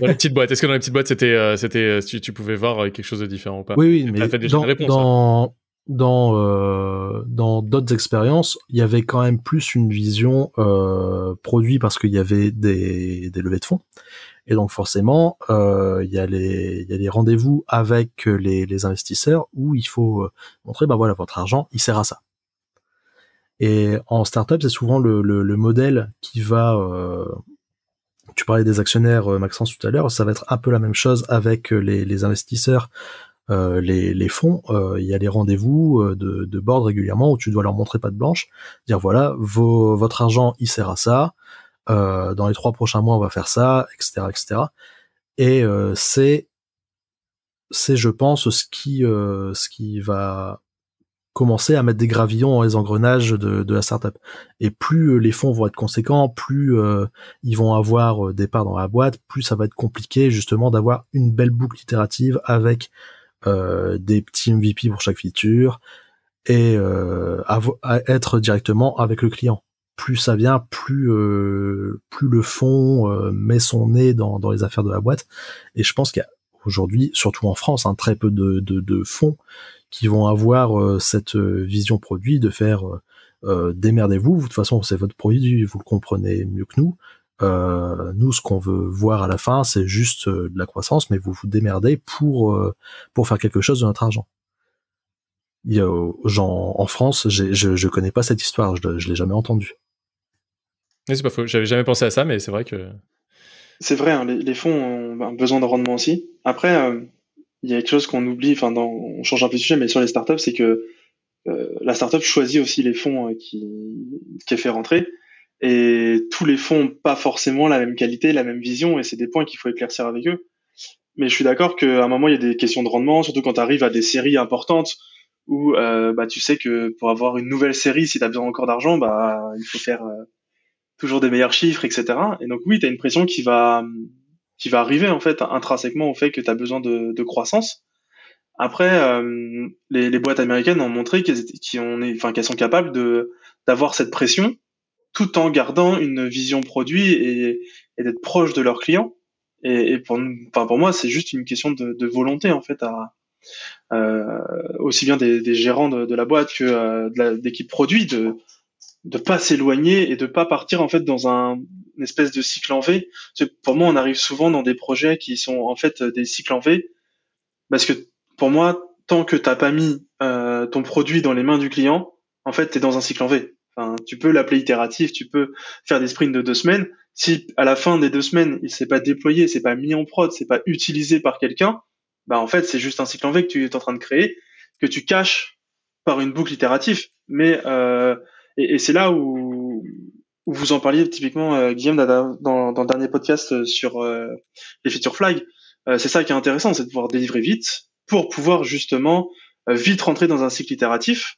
dans les petites boîtes, est-ce que dans les petites boîtes, c'était, euh, c'était, euh, tu, pouvais voir euh, quelque chose de différent ou pas Oui, oui, mais dans, dans, hein. dans, d'autres expériences, il y avait quand même plus une vision euh, produit parce qu'il y avait des, des levées de fonds. Et donc forcément, il y a les, rendez-vous avec les, investisseurs où il faut montrer, bah voilà, votre argent, il sert à ça. Et en startup, c'est souvent le, le modèle qui va parlais des actionnaires, euh, Maxence, tout à l'heure, ça va être un peu la même chose avec euh, les, investisseurs. Euh, les, fonds, il y a les rendez-vous de, de, board régulièrement où tu dois leur montrer pas de blanche, dire voilà, votre argent il sert à ça, dans les trois prochains mois on va faire ça, etc. Et c'est c'est je pense ce qui ce qui va commencer à mettre des gravillons dans les engrenages de, la startup. Et plus euh, les fonds vont être conséquents, plus euh, ils vont avoir euh, des parts dans la boîte, plus ça va être compliqué justement d'avoir une belle boucle littérative avec des petits MVP pour chaque feature et à, être directement avec le client. Plus ça vient, plus plus le fonds met son nez dans, les affaires de la boîte. Et je pense qu'il aujourd'hui, surtout en France, hein, très peu de, de fonds qui vont avoir euh, cette euh, vision produit de faire euh, démerdez-vous, de toute façon c'est votre produit, vous le comprenez mieux que nous. Euh, nous, ce qu'on veut voir à la fin, c'est juste de la croissance, mais vous vous démerdez pour pour faire quelque chose de notre argent. Il y a, en France, je je connais pas cette histoire, je, l'ai jamais entendue. Mais c'est pas faux. J'avais jamais pensé à ça, mais c'est vrai que c'est vrai. Hein, les, les, fonds ont besoin de rendement aussi. Après, il y a quelque chose qu'on oublie, enfin, on change un peu de sujet, mais sur les startups, c'est que euh, la startup choisit aussi les fonds euh, qui est fait rentrer. Et tous les fonds n'ont pas forcément la même qualité, la même vision, et c'est des points qu'il faut éclaircir avec eux. Mais je suis d'accord qu'à un moment, il y a des questions de rendement, surtout quand tu arrives à des séries importantes où euh, bah, tu sais que pour avoir une nouvelle série, si tu as besoin encore d'argent, bah, il faut faire toujours des meilleurs chiffres, etc. Et donc oui, tu as une pression qui va qui va arriver en fait intrinsèquement au fait que tu as besoin de, de croissance. Après, euh, les, les, boîtes américaines ont montré qu'elles enfin, qu'elles sont capables de d'avoir cette pression tout en gardant une vision produit et, et d'être proche de leurs clients. Et, et pour, enfin, pour moi, c'est juste une question de, de, volonté en fait, à, euh, aussi bien des, des gérants de, la boîte que euh, de l'équipe produit, de de pas s'éloigner et de pas partir en fait dans un une espèce de cycle en V. Pour moi, on arrive souvent dans des projets qui sont en fait euh, des cycles en V, parce que pour moi, tant que t'as pas mis euh, ton produit dans les mains du client, en fait, tu es dans un cycle en V. tu peux l'appeler itératif, tu peux faire des sprints de deux semaines. Si à la fin des deux semaines, il s'est pas déployé, c'est pas mis en prod, c'est pas utilisé par quelqu'un, bah en fait, c'est juste un cycle en V que tu es en train de créer, que tu caches par une boucle itérative. Mais euh, et c'est là où vous en parliez typiquement, euh, Guillaume, dans, dans, le dernier podcast euh, sur euh, les feature flags. c'est ça qui est intéressant, c'est de pouvoir délivrer vite pour pouvoir justement vite rentrer dans un cycle itératif.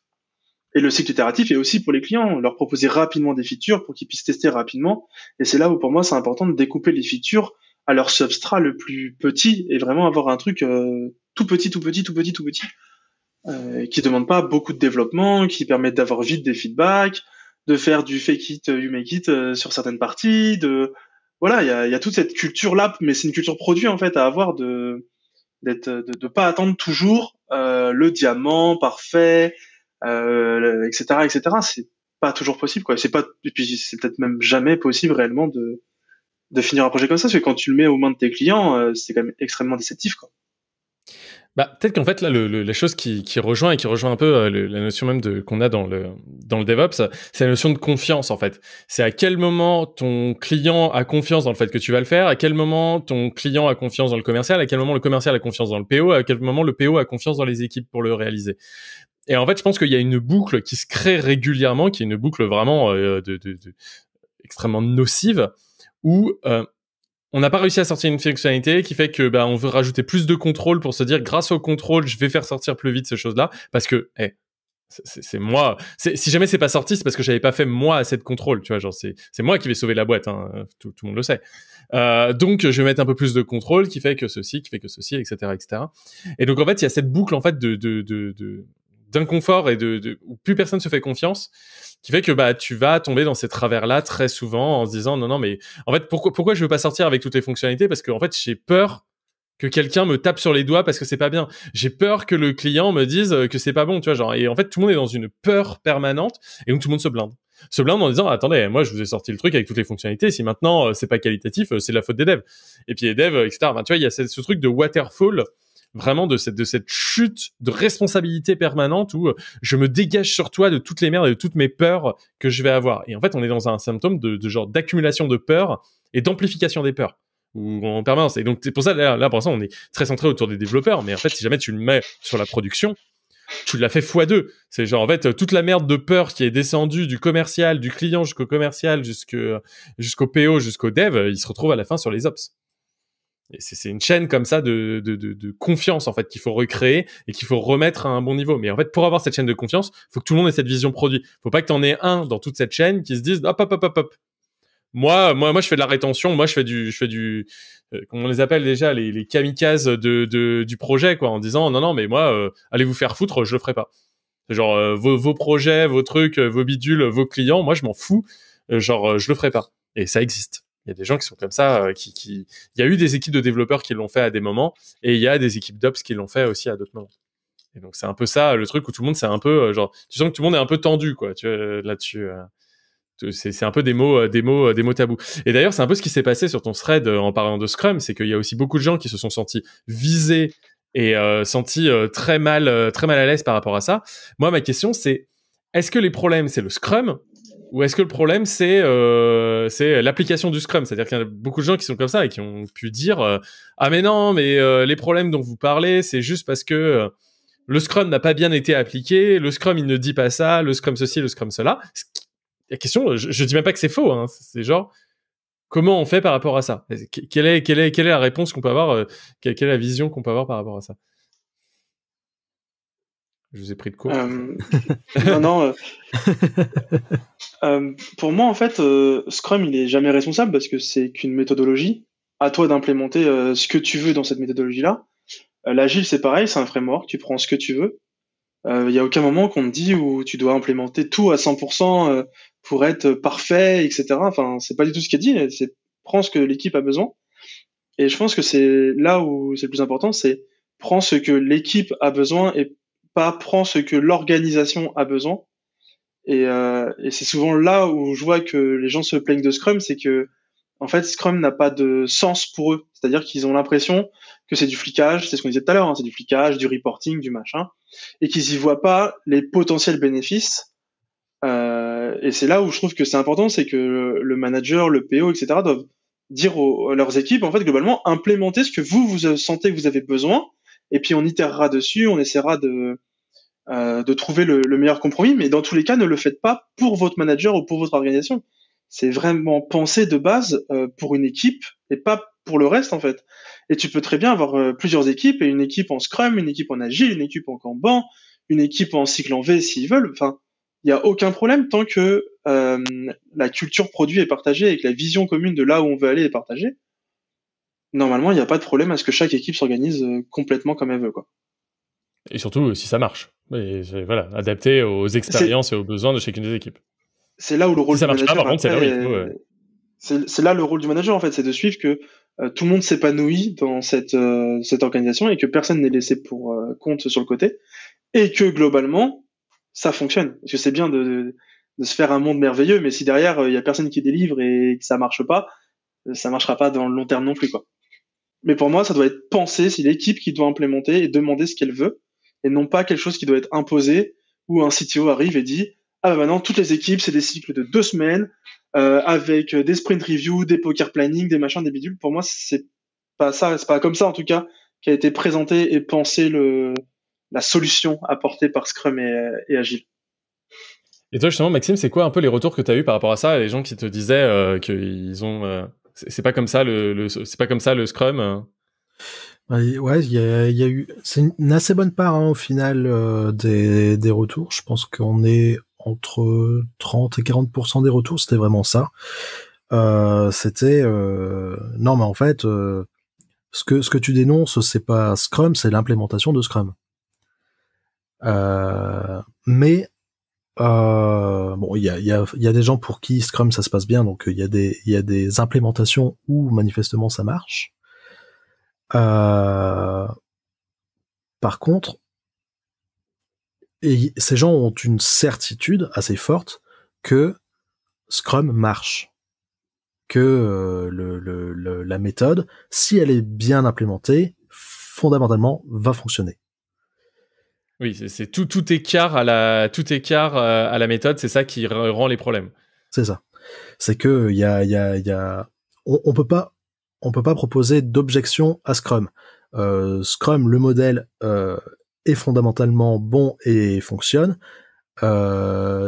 Et le cycle itératif est aussi pour les clients, leur proposer rapidement des features pour qu'ils puissent tester rapidement. Et c'est là où pour moi c'est important de découper les features à leur substrat le plus petit et vraiment avoir un truc tout petit, tout petit, tout petit, tout petit, euh, qui demande pas beaucoup de développement, qui permet d'avoir vite des feedbacks, de faire du fake it, you make it euh, sur certaines parties. De voilà, il y a, toute cette culture là, mais c'est une culture produit en fait à avoir de d'être euh, de, de pas attendre toujours euh, le diamant parfait, etc., etc. C'est pas toujours possible quoi. C'est pas et puis c'est peut-être même jamais possible réellement de de finir un projet comme ça, parce que quand tu le mets aux mains de tes clients, c'est quand même extrêmement déceptif quoi. Bah, peut-être qu'en fait, là, le, la chose qui, qui, rejoint et qui rejoint un peu euh, la notion même de, qu'on a dans le, dans le DevOps, c'est la notion de confiance, en fait. C'est à quel moment ton client a confiance dans le fait que tu vas le faire, à quel moment ton client a confiance dans le commercial, à quel moment le commercial a confiance dans le PO, à quel moment le PO a confiance dans les équipes pour le réaliser. Et en fait, je pense qu'il y a une boucle qui se crée régulièrement, qui est une boucle vraiment euh, de, de, de, extrêmement nocive, où euh, on n'a pas réussi à sortir une fonctionnalité qui fait que bah, on veut rajouter plus de contrôle pour se dire grâce au contrôle je vais faire sortir plus vite ces choses-là parce que hey, eh, c'est moi si jamais c'est pas sorti c'est parce que j'avais pas fait moi assez de contrôle tu vois genre c'est moi qui vais sauver la boîte hein, tout, le monde le sait euh, donc je vais mettre un peu plus de contrôle qui fait que ceci qui fait que ceci etc etc et donc en fait il y a cette boucle en fait de, de, de d'inconfort et de, où plus personne se fait confiance, qui fait que bah tu vas tomber dans ces travers-là très souvent en se disant non non mais en fait pourquoi pourquoi je veux pas sortir avec toutes les fonctionnalités parce que en fait j'ai peur que quelqu'un me tape sur les doigts parce que c'est pas bien. J'ai peur que le client me dise que c'est pas bon, tu vois genre et en fait tout le monde est dans une peur permanente et donc tout le monde se blinde. Se blinde en disant attendez moi je vous ai sorti le truc avec toutes les fonctionnalités si maintenant euh, c'est pas qualitatif euh, c'est la faute des devs. Et puis les devs euh, etc. tu vois il y a ce truc de waterfall vraiment de cette, de cette chute de responsabilité permanente où euh, je me dégage sur toi de toutes les merdes et de toutes mes peurs que je vais avoir. Et en fait, on est dans un symptôme de, genre d'accumulation de peurs et d'amplification des peurs en permanence. Et donc, c'est pour ça, là, pour l'instant, on est très centré autour des développeurs, mais en fait, si jamais tu le mets sur la production, tu l'as fait fois deux. C'est genre, en fait, euh, toute la merde de peur qui est descendue du commercial, du client jusqu'au commercial, jusqu'au PO, jusqu'au dev, euh, il se retrouve à la fin sur les ops c'est une chaîne comme ça de, confiance en fait qu'il faut recréer et qu'il faut remettre à un bon niveau. Mais en fait, pour avoir cette chaîne de confiance, il faut que tout le monde ait cette vision produit. Il ne Faut pas que tu en aies un dans toute cette chaîne qui se dise hop hop hop hop hop. Moi, moi, moi, je fais de la rétention. Moi, je fais du, je fais du, euh, on les appelle déjà, les, kamikazes de, du projet, quoi, en disant non, non, mais moi, euh, allez vous faire foutre, je le ferai pas. Genre euh, vos, vos projets, vos trucs, vos bidules, vos clients, moi, je m'en fous. genre, je le ferai pas. Et ça existe y a des gens qui sont comme ça. Euh, qui, il y a eu des équipes de développeurs qui l'ont fait à des moments, et il y a des équipes d'ops qui l'ont fait aussi à d'autres moments. Et donc c'est un peu ça le truc où tout le monde c'est un peu euh, genre tu sens que tout le monde est un peu tendu quoi tu euh, là-dessus c'est un peu des mots des mots des mots tabous. Et d'ailleurs c'est un peu ce qui s'est passé sur ton thread en parlant de Scrum, c'est qu'il y a aussi beaucoup de gens qui se sont sentis visés et sentis très mal très mal à l'aise par rapport à ça. Moi ma question c'est est-ce que les problèmes c'est le Scrum ou est-ce que le problème, c'est euh, l'application du Scrum C'est-à-dire qu'il y a beaucoup de gens qui sont comme ça et qui ont pu dire euh, Ah, mais non, mais euh, les problèmes dont vous parlez, c'est juste parce que euh, le Scrum n'a pas bien été appliqué, le Scrum, il ne dit pas ça, le Scrum ceci, le Scrum cela. La question, je dis même pas que c'est faux, hein, c'est genre comment on fait par rapport à ça quelle est, quelle, est, quelle est la réponse qu'on peut avoir Quelle est la vision qu'on peut avoir par rapport à ça je vous ai pris de court. Euh, non, non. Euh, [laughs] euh, pour moi, en fait, Scrum, il est jamais responsable parce que c'est qu'une méthodologie. À toi d'implémenter ce que tu veux dans cette méthodologie-là. L'agile, c'est pareil, c'est un framework. Tu prends ce que tu veux. Il n'y a aucun moment qu'on te dit où tu dois implémenter tout à 100% pour être parfait, etc. Enfin, c'est pas du tout ce qui est dit. C'est prends ce que l'équipe a besoin. Et je pense que c'est là où c'est le plus important, c'est prends ce que l'équipe a besoin et pas prend ce que l'organisation a besoin. Et, euh, et c'est souvent là où je vois que les gens se plaignent de Scrum, c'est que en fait Scrum n'a pas de sens pour eux. C'est-à-dire qu'ils ont l'impression que c'est du flicage, c'est ce qu'on disait tout à l'heure, hein, c'est du flicage, du reporting, du machin, et qu'ils y voient pas les potentiels bénéfices. Euh, et c'est là où je trouve que c'est important, c'est que le manager, le PO, etc. doivent dire aux, à leurs équipes, en fait, globalement, implémenter ce que vous, vous sentez que vous avez besoin, et puis on itérera dessus, on essaiera de, euh, de trouver le, le, meilleur compromis, mais dans tous les cas, ne le faites pas pour votre manager ou pour votre organisation. C'est vraiment pensé de base euh, pour une équipe et pas pour le reste en fait. Et tu peux très bien avoir euh, plusieurs équipes et une équipe en Scrum, une équipe en Agile, une équipe en Kanban, une équipe en cycle en V s'ils veulent. Enfin, il n'y a aucun problème tant que euh, la culture produit est partagée et que la vision commune de là où on veut aller est partagée normalement, il n'y a pas de problème à ce que chaque équipe s'organise euh, complètement comme elle veut. Quoi. Et surtout, euh, si ça marche. Et voilà, adapté aux expériences et aux besoins de chacune des équipes. C'est là où le rôle ça du marche manager. Pas, c'est là, euh, C'est là, le rôle du manager, en fait, c'est de suivre que tout le monde s'épanouit dans cette, organisation et que personne n'est laissé pour compte sur le côté. Et que globalement, ça fonctionne. Parce que c'est bien de, se faire un monde merveilleux, mais si derrière, il n'y a personne qui délivre et que ça marche pas, ça marchera pas dans le long terme non plus. Quoi. Mais pour moi, ça doit être pensé, c'est l'équipe qui doit implémenter et demander ce qu'elle veut, et non pas quelque chose qui doit être imposé, où un CTO arrive et dit, ah bah maintenant, toutes les équipes, c'est des cycles de deux semaines, euh, avec euh, des sprint reviews, des poker planning, des machins, des bidules. Pour moi, c'est pas ça, c'est pas comme ça en tout cas qui a été présenté et pensé le, la solution apportée par Scrum et, Agile. Et toi justement, Maxime, c'est quoi un peu les retours que tu as eu par rapport à ça Les gens qui te disaient euh, qu'ils ont euh, c'est pas comme ça le, c'est pas comme ça le Scrum. Hein. Ouais, il y a, eu, c'est une assez bonne part hein, au final euh, des, des, retours. Je pense qu'on est entre 30 et 40 des retours, c'était vraiment ça. Euh, c'était euh, non, mais en fait, ce que ce que tu dénonces, c'est pas Scrum, c'est l'implémentation de Scrum. mais euh, bon, il y a, des gens pour qui Scrum ça se passe bien, donc euh, il y, a des, des implémentations où manifestement ça marche. Euh, par contre, et ces gens ont une certitude assez forte que Scrum marche, que la méthode, si elle est bien implémentée, fondamentalement va fonctionner. Oui, c'est tout, tout écart à la, tout écart euh, à la méthode, c'est ça qui rend les problèmes. C'est ça. C'est que il y On, peut pas, on peut pas proposer d'objection à Scrum. Euh, Scrum, le modèle euh, est fondamentalement bon et fonctionne.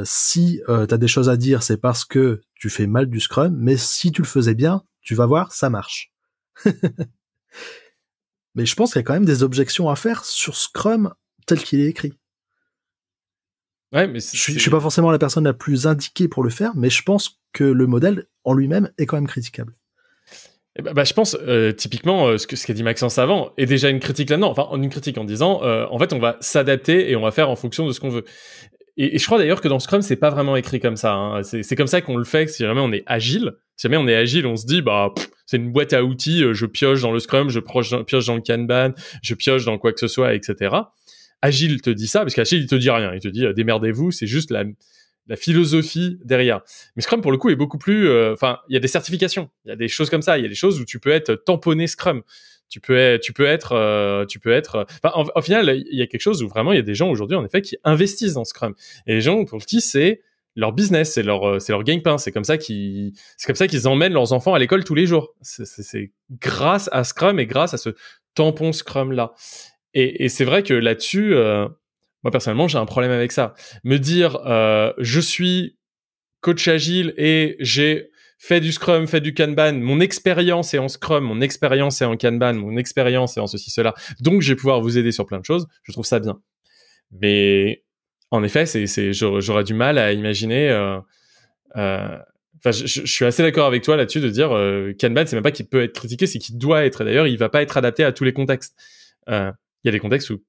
si tu as des choses à dire, c'est parce que tu fais mal du Scrum, mais si tu le faisais bien, tu vas voir, ça marche. [laughs] mais je pense qu'il y a quand même des objections à faire sur Scrum tel qu'il est écrit. Ouais, mais je, ne suis pas forcément la personne la plus indiquée pour le faire, mais je pense que le modèle en lui-même est quand même critiquable. Eh ben, bah, je pense euh, typiquement euh, ce ce qu'a dit Maxence avant est déjà une critique là-dedans. Enfin, une critique en disant euh, en fait on va s'adapter et on va faire en fonction de ce qu'on veut. Et, je crois d'ailleurs que dans Scrum c'est pas vraiment écrit comme ça. Hein. C'est comme ça qu'on le fait. Si jamais on est agile, si jamais on est agile, on se dit bah c'est une boîte à outils. je pioche dans le Scrum, je pioche dans le Kanban, je pioche dans quoi que ce soit, etc. Agile te dit ça, parce qu'Agile, il te dit rien. Il te dit, euh, démerdez-vous, c'est juste la, la philosophie derrière. Mais Scrum, pour le coup, est beaucoup plus. Euh, enfin, il y a des certifications, il y a des choses comme ça, il y a des choses où tu peux être tamponné Scrum. Tu peux être, tu peux être, euh, tu peux être. En, en, final, il y a quelque chose où vraiment il y a des gens aujourd'hui en effet qui investissent dans Scrum. Et les gens pour le petit c'est leur business, c'est leur, c'est leur gagne-pain. C'est comme ça qu'ils, c'est comme ça qu'ils emmènent leurs enfants à l'école tous les jours. C'est grâce à Scrum et grâce à ce tampon Scrum là. Et, c'est vrai que là-dessus, euh, moi personnellement, j'ai un problème avec ça. Me dire, euh, je suis coach agile et j'ai fait du Scrum, fait du Kanban, mon expérience est en Scrum, mon expérience est en Kanban, mon expérience est en ceci, cela. Donc, je vais pouvoir vous aider sur plein de choses. Je trouve ça bien. Mais en effet, c'est, j'aurais du mal à imaginer. Euh, enfin, je, suis assez d'accord avec toi là-dessus de dire Kanban, c'est même pas qu'il peut être critiqué, c'est qu'il doit être. D'ailleurs, il va pas être adapté à tous les contextes il y a des contextes où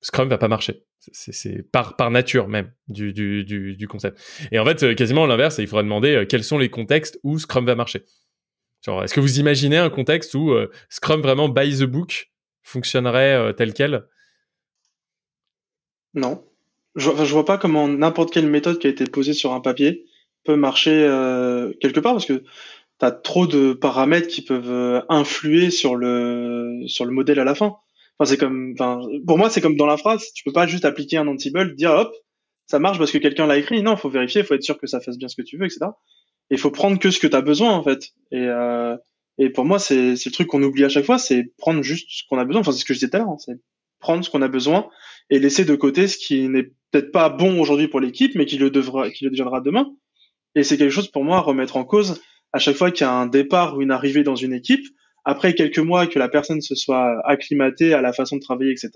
Scrum va pas marcher. C'est par, par nature même du, concept. Et en fait, euh, quasiment l'inverse, il faudrait demander euh, quels sont les contextes où Scrum va marcher. Est-ce que vous imaginez un contexte où euh, Scrum vraiment by the book fonctionnerait tel quel Non. Je, je vois pas comment n'importe quelle méthode qui a été posée sur un papier peut marcher quelque part parce que tu as trop de paramètres qui peuvent influer sur le, sur le modèle à la fin c'est comme, pour moi, c'est comme dans la phrase. Tu peux pas juste appliquer un ansible, dire hop, ça marche parce que quelqu'un l'a écrit. Non, faut vérifier, faut être sûr que ça fasse bien ce que tu veux, etc. Et faut prendre que ce que tu as besoin en fait. Et, euh, et pour moi, c'est le truc qu'on oublie à chaque fois, c'est prendre juste ce qu'on a besoin. Enfin, c'est ce que je disais tout hein, c'est prendre ce qu'on a besoin et laisser de côté ce qui n'est peut-être pas bon aujourd'hui pour l'équipe, mais qui le devra, qui le deviendra demain. Et c'est quelque chose pour moi à remettre en cause à chaque fois qu'il y a un départ ou une arrivée dans une équipe après quelques mois que la personne se soit acclimatée à la façon de travailler, etc.,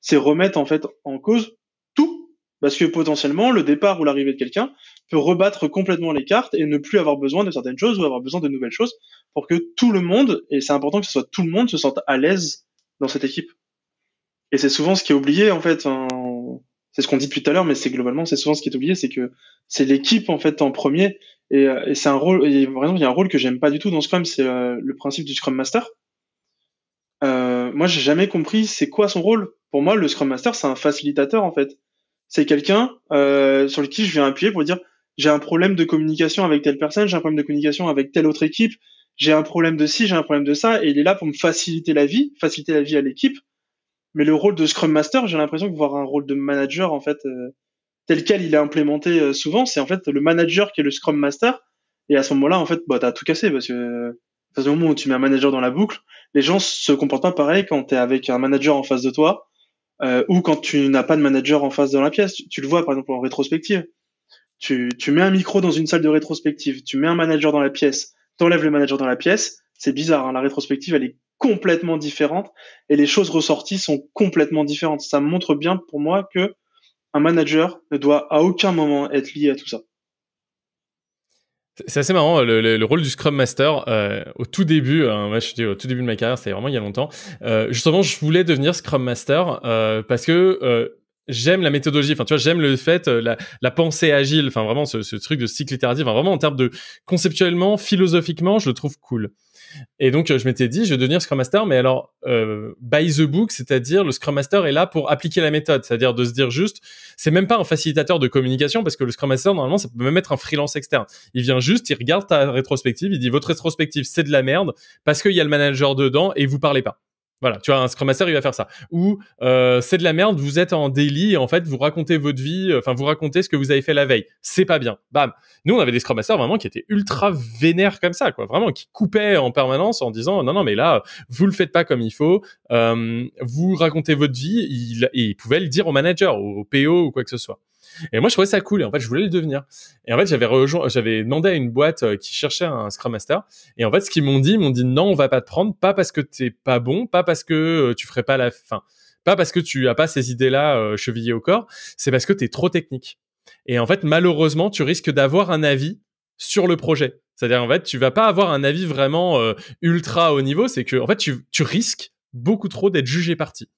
c'est remettre en fait en cause tout, parce que potentiellement le départ ou l'arrivée de quelqu'un peut rebattre complètement les cartes et ne plus avoir besoin de certaines choses ou avoir besoin de nouvelles choses pour que tout le monde, et c'est important que ce soit tout le monde, se sente à l'aise dans cette équipe. Et c'est souvent ce qui est oublié en fait. C'est ce qu'on dit depuis tout à l'heure, mais c'est globalement c'est souvent ce qui est oublié, c'est que c'est l'équipe en fait en premier euh, et, c'est un rôle, et, par exemple, il y a un rôle que j'aime pas du tout dans Scrum, c'est euh, le principe du Scrum Master. Euh, moi, j'ai jamais compris c'est quoi son rôle. Pour moi, le Scrum Master, c'est un facilitateur en fait. C'est quelqu'un sur lequel je viens appuyer pour dire j'ai un problème de communication avec telle personne, j'ai un problème de communication avec telle autre équipe, j'ai un problème de ci, j'ai un problème de ça, et il est là pour me faciliter la vie, faciliter la vie à l'équipe. Mais le rôle de Scrum Master, j'ai l'impression de voir un rôle de manager en fait tel quel il est implémenté euh, souvent, c'est en fait le manager qui est le Scrum Master. Et à ce moment-là, en fait, bah, t'as tout cassé parce que à ce moment où tu mets un manager dans la boucle, les gens se comportent pas pareil quand tu es avec un manager en face de toi euh, ou quand tu n'as pas de manager en face dans la pièce. Tu, le vois par exemple en rétrospective. Tu, tu mets un micro dans une salle de rétrospective, tu mets un manager dans la pièce, t'enlèves le manager dans la pièce, c'est bizarre. Hein, la rétrospective, elle est complètement différente et les choses ressorties sont complètement différentes. Ça montre bien pour moi que un manager ne doit à aucun moment être lié à tout ça. C'est assez marrant le, rôle du Scrum Master euh, au tout début. Hein, je dis au tout début de ma carrière, c'est vraiment il y a longtemps. Euh, justement, je voulais devenir Scrum Master euh, parce que j'aime la méthodologie. Enfin, tu vois, j'aime le fait la, la, pensée agile. Enfin, vraiment ce, ce truc de cycle itératif. vraiment en termes de conceptuellement, philosophiquement, je le trouve cool. Et donc, euh, je m'étais dit, je vais devenir Scrum Master, mais alors, euh, by the book, c'est-à-dire le Scrum Master est là pour appliquer la méthode, c'est-à-dire de se dire juste, c'est même pas un facilitateur de communication, parce que le Scrum Master, normalement, ça peut même être un freelance externe. Il vient juste, il regarde ta rétrospective, il dit, votre rétrospective, c'est de la merde, parce qu'il y a le manager dedans et vous parlez pas. Voilà, tu vois, un Scrum Master, il va faire ça. Ou euh, c'est de la merde, vous êtes en daily, en fait, vous racontez votre vie, euh, enfin, vous racontez ce que vous avez fait la veille. C'est pas bien. Bam. Nous, on avait des Scrum Masters vraiment qui étaient ultra vénères comme ça, quoi. Vraiment, qui coupaient en permanence en disant, non, non, mais là, vous le faites pas comme il faut, euh, vous racontez votre vie, et ils pouvaient le dire au manager, au PO ou quoi que ce soit. Et moi, je trouvais ça cool. Et en fait, je voulais le devenir. Et en fait, j'avais j'avais demandé à une boîte euh, qui cherchait un Scrum Master. Et en fait, ce qu'ils m'ont dit, ils m'ont dit non, on va pas te prendre, pas parce que t'es pas bon, pas parce que euh, tu ferais pas la fin, pas parce que tu as pas ces idées-là euh, chevillées au corps, c'est parce que tu es trop technique. Et en fait, malheureusement, tu risques d'avoir un avis sur le projet. C'est-à-dire, en fait, tu vas pas avoir un avis vraiment ultra haut niveau. C'est que, en fait, tu risques beaucoup trop d'être jugé parti.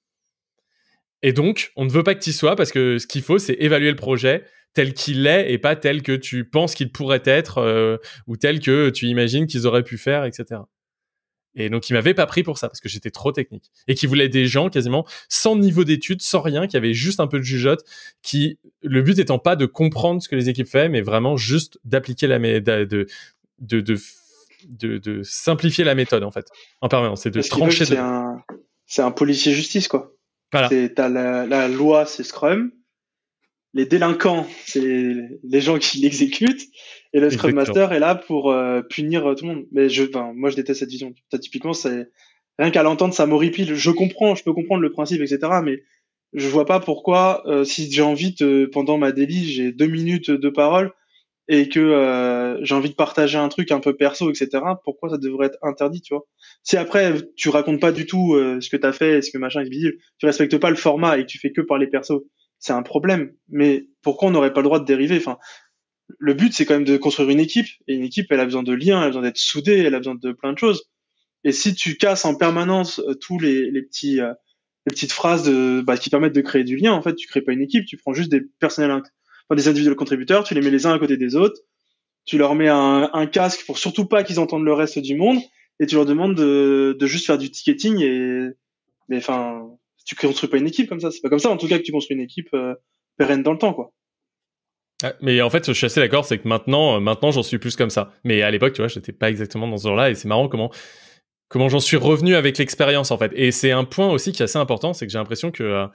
Et donc, on ne veut pas que tu sois parce que ce qu'il faut, c'est évaluer le projet tel qu'il est et pas tel que tu penses qu'il pourrait être euh, ou tel que tu imagines qu'ils auraient pu faire, etc. Et donc, il m'avait pas pris pour ça parce que j'étais trop technique et qui voulait des gens quasiment sans niveau d'études, sans rien, qui avaient juste un peu de jugeote, qui, le but étant pas de comprendre ce que les équipes font, mais vraiment juste d'appliquer la, de, de, simplifier la méthode, en fait, en permanence. C'est de trancher. C'est un policier justice, quoi. C'est la, loi, c'est Scrum. Les délinquants, c'est les gens qui [laughs] l'exécutent. Et le Scrum Master est là pour euh, punir euh, tout le monde. Mais je, ben, moi, je déteste cette vision. typiquement, c'est rien qu'à l'entendre, ça m'horripile. Je comprends, je peux comprendre le principe, etc. Mais je vois pas pourquoi, euh, si j'ai envie, de, pendant ma délit, j'ai deux minutes de parole, et que euh, j'ai envie de partager un truc un peu perso, etc., pourquoi ça devrait être interdit, tu vois Si après, tu racontes pas du tout euh, ce que t'as fait, ce que machin, visible, tu respectes pas le format et que tu fais que parler perso, c'est un problème. Mais pourquoi on n'aurait pas le droit de dériver enfin, Le but, c'est quand même de construire une équipe. Et une équipe, elle a besoin de liens, elle a besoin d'être soudée, elle a besoin de plein de choses. Et si tu casses en permanence euh, tous les, les petits... les petites phrases de, bah, qui permettent de créer du lien, en fait, tu crées pas une équipe, tu prends juste des personnels enfin, des individuels contributeurs, tu les mets les uns à côté des autres, tu leur mets un, casque pour surtout pas qu'ils entendent le reste du monde, et tu leur demandes de, juste faire du ticketing et, mais enfin, tu construis pas une équipe comme ça. C'est pas comme ça, en tout cas, que tu construis une équipe euh, pérenne dans le temps, quoi. Ah, mais en fait, je suis assez d'accord, c'est que maintenant, euh, maintenant, j'en suis plus comme ça. Mais à l'époque, tu vois, j'étais pas exactement dans ce genre-là, et c'est marrant comment comment j'en suis revenu avec l'expérience, en fait. Et c'est un point aussi qui est assez important, c'est que j'ai l'impression que euh,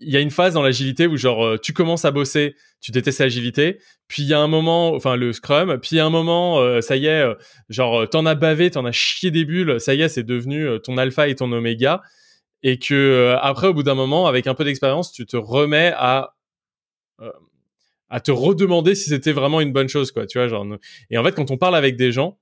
il y a une phase dans l'agilité où genre euh, tu commences à bosser, tu détestes l'agilité, puis il y a un moment, enfin le Scrum, puis il y a un moment, euh, ça y est, euh, genre t'en as bavé, t'en as chié des bulles, ça y est, c'est devenu ton alpha et ton oméga, et que après au bout d'un moment, avec un peu d'expérience, tu te remets à à te redemander si c'était vraiment une bonne chose quoi, tu vois genre. Et en fait, quand on parle avec des gens,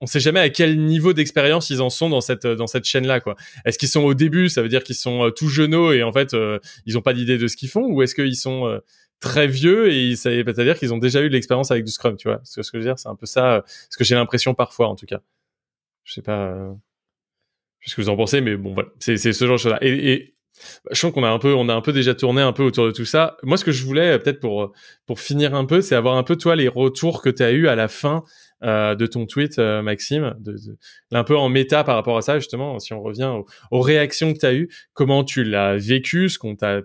on sait jamais à quel niveau d'expérience ils en sont dans cette euh, dans cette chaîne là quoi. Est-ce qu'ils sont au début, ça veut dire qu'ils sont euh, tout jeunots et en fait euh, ils ont pas d'idée de ce qu'ils font ou est-ce qu'ils sont très vieux et c'est-à-dire qu'ils ont déjà eu de l'expérience avec du Scrum, tu vois. Ce je veux dire, c'est un peu ça ce que j'ai l'impression parfois en tout cas. Je sais pas ce que vous en pensez mais bon voilà, c'est ce genre de choses là. Et, bah, je pense qu'on a un peu on a un peu déjà tourné un peu autour de tout ça. Moi ce que je voulais peut-être pour pour finir un peu, c'est avoir un peu toi les retours que tu as eu à la fin euh, de ton tweet, euh, Maxime, un peu en méta par rapport à ça, justement, si on revient aux réactions que tu as eues, comment tu l'as vécu, ce qu'on t'a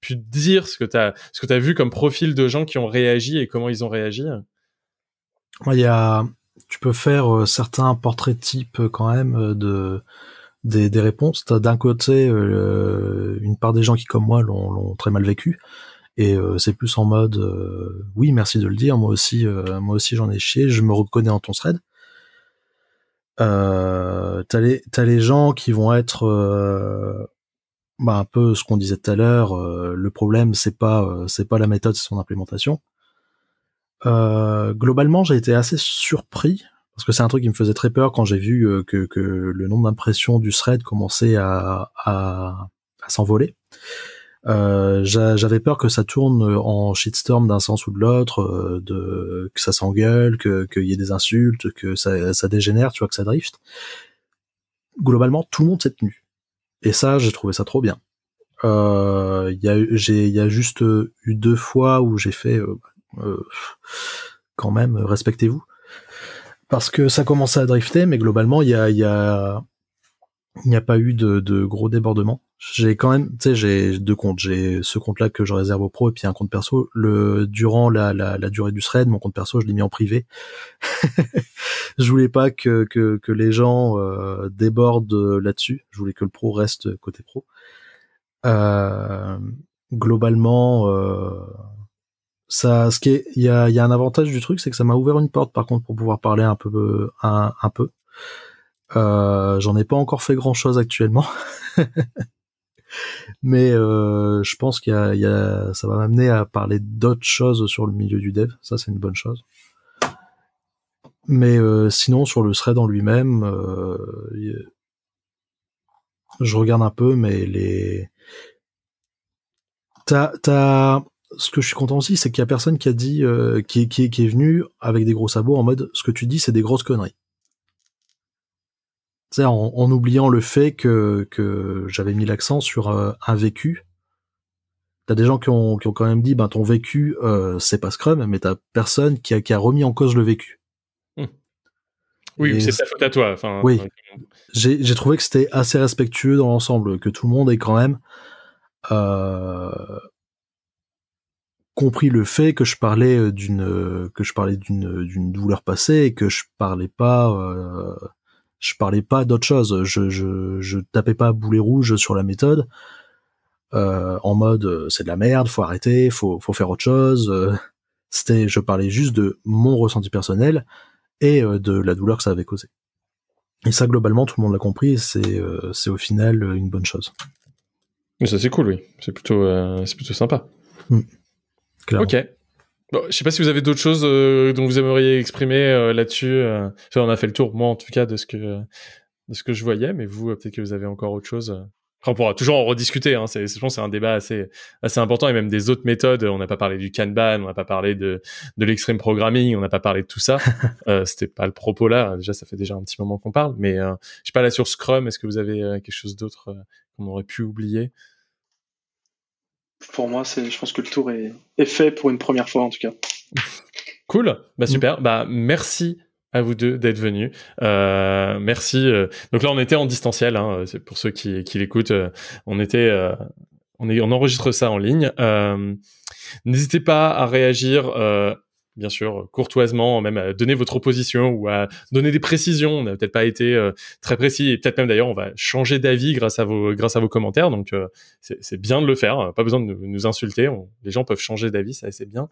pu dire, ce que tu as, as vu comme profil de gens qui ont réagi et comment ils ont réagi Il y a, tu peux faire euh, certains portraits types quand même de, des, des réponses. d'un côté une part des gens qui, comme moi, l'ont très mal vécu. Et euh, c'est plus en mode, euh, oui, merci de le dire, moi aussi, euh, moi aussi j'en ai chié, je me reconnais en ton thread. Euh, t'as les, les gens qui vont être bah, un peu ce qu'on disait tout à l'heure le problème c'est pas c'est pas la méthode c'est son implémentation globalement j'ai été assez surpris parce que c'est un truc qui me faisait très peur quand j'ai vu que, le nombre d'impressions du thread commençait à, à, à s'envoler euh, j'avais peur que ça tourne euh, en shitstorm d'un sens ou de l'autre, euh, de que ça s'engueule, que qu'il y ait des insultes, que ça, ça dégénère, tu vois, que ça drift. Globalement, tout le monde s'est tenu. Et ça, j'ai trouvé ça trop bien. Il y, a, y a juste eu deux fois où j'ai fait bah, quand même, respectez-vous. Parce que ça commençait à drifter, mais globalement, il n'y a, y, a, a pas eu de, de gros débordements j'ai quand même, tu sais, j'ai deux comptes. J'ai ce compte-là que je réserve au pro et puis un compte perso. Le durant la, la, la durée du thread, mon compte perso, je l'ai mis en privé. [laughs] je voulais pas que que, que les gens euh, débordent là-dessus. Je voulais que le pro reste côté pro. Euh, globalement, euh, ça, ce qui est, il y a, un avantage du truc, c'est que ça m'a ouvert une porte par contre pour pouvoir parler un peu un, un peu. J'en ai pas encore fait grand chose actuellement. [laughs] Mais euh, je pense qu'il y a, ça va m'amener à parler d'autres choses sur le milieu du dev. Ça, c'est une bonne chose. Mais euh, sinon, sur le thread en lui-même, euh, je regarde un peu, mais les. T'as, t'as... Ce que je suis content aussi, c'est qu'il y a personne qui a dit, qui, qui, qui est venu avec des gros sabots en mode, ce que tu dis, c'est des grosses conneries en, en, oubliant le fait que, j'avais mis l'accent sur euh, un vécu. T'as des gens qui ont, quand même dit, ben ton vécu, euh, c'est pas Scrum, mais t'as personne qui a, qui a remis en cause le vécu. Hmm. Oui, c'est sa faute à toi. oui, j'ai trouvé que c'était assez respectueux dans l'ensemble, que tout le monde ait quand même euh, compris le fait que je parlais d'une douleur passée et que je parlais pas je parlais pas d'autre chose. Je, je, tapais pas boulet rouge sur la méthode euh, en mode euh, c'est de la merde, faut arrêter, faut, faut faire autre chose. Euh, c'était, je parlais juste de mon ressenti personnel et de la douleur que ça avait causé. Et ça, globalement, tout le monde l'a compris c'est, c'est au final une bonne chose. Mais ça, c'est cool, oui. C'est plutôt, plutôt sympa. Mm. Ok. Bon, je sais pas si vous avez d'autres choses euh, dont vous aimeriez exprimer euh, là-dessus. Euh, on a fait le tour, moi en tout cas, de ce que, de ce que je voyais, mais vous, euh, peut-être que vous avez encore autre chose. on pourra toujours en rediscuter. Hein, c'est, je pense c'est un débat assez, assez important et même des autres méthodes. On n'a pas parlé du Kanban, on n'a pas parlé de, de l'extreme programming, on n'a pas parlé de tout ça. [laughs] c'était pas le propos là. Déjà, ça fait déjà un petit moment qu'on parle. Mais je sais pas là sur Scrum, est-ce que vous avez quelque chose d'autre qu'on aurait pu oublier pour moi, c'est, je pense que le tour est, fait pour une première fois en tout cas. [laughs] Cool, bah super, bah merci à vous deux d'être venus. Euh, merci. Euh, donc là, on était en distanciel, hein, c'est pour ceux qui, l'écoutent. Euh, on était, on, on enregistre ça en ligne. N'hésitez pas à réagir bien sûr, euh, courtoisement, hein, même à donner votre opposition ou à donner des précisions. On n'a peut-être pas été euh, très précis et peut-être même d'ailleurs on va changer d'avis grâce à vos grâce à vos commentaires. Donc euh, c'est bien de le faire. Hein. Pas besoin de nous, insulter. les gens peuvent changer d'avis, ça c'est bien.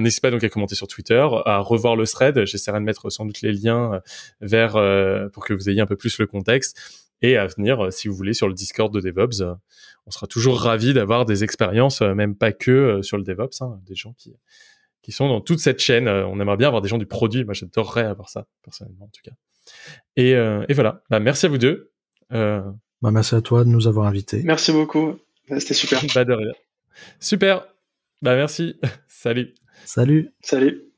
N'hésitez pas donc à commenter sur Twitter, à revoir le thread. J'essaierai de mettre sans doute les liens vers pour que vous ayez un peu plus le contexte et à venir si vous voulez sur le Discord de DevOps. On sera toujours ravi d'avoir des expériences, même pas que sur le DevOps, hein, des gens qui qui sont dans toute cette chaîne. Euh, on aimerait bien avoir des gens du produit. Moi, j'adorerais avoir ça, personnellement, en tout cas. Et, euh, voilà. Bah, merci à vous deux. Euh, bah, merci à toi de nous avoir invités. Merci beaucoup. C'était super. [laughs] bah, de Super. Bah, merci. [laughs] Salut. Salut. Salut.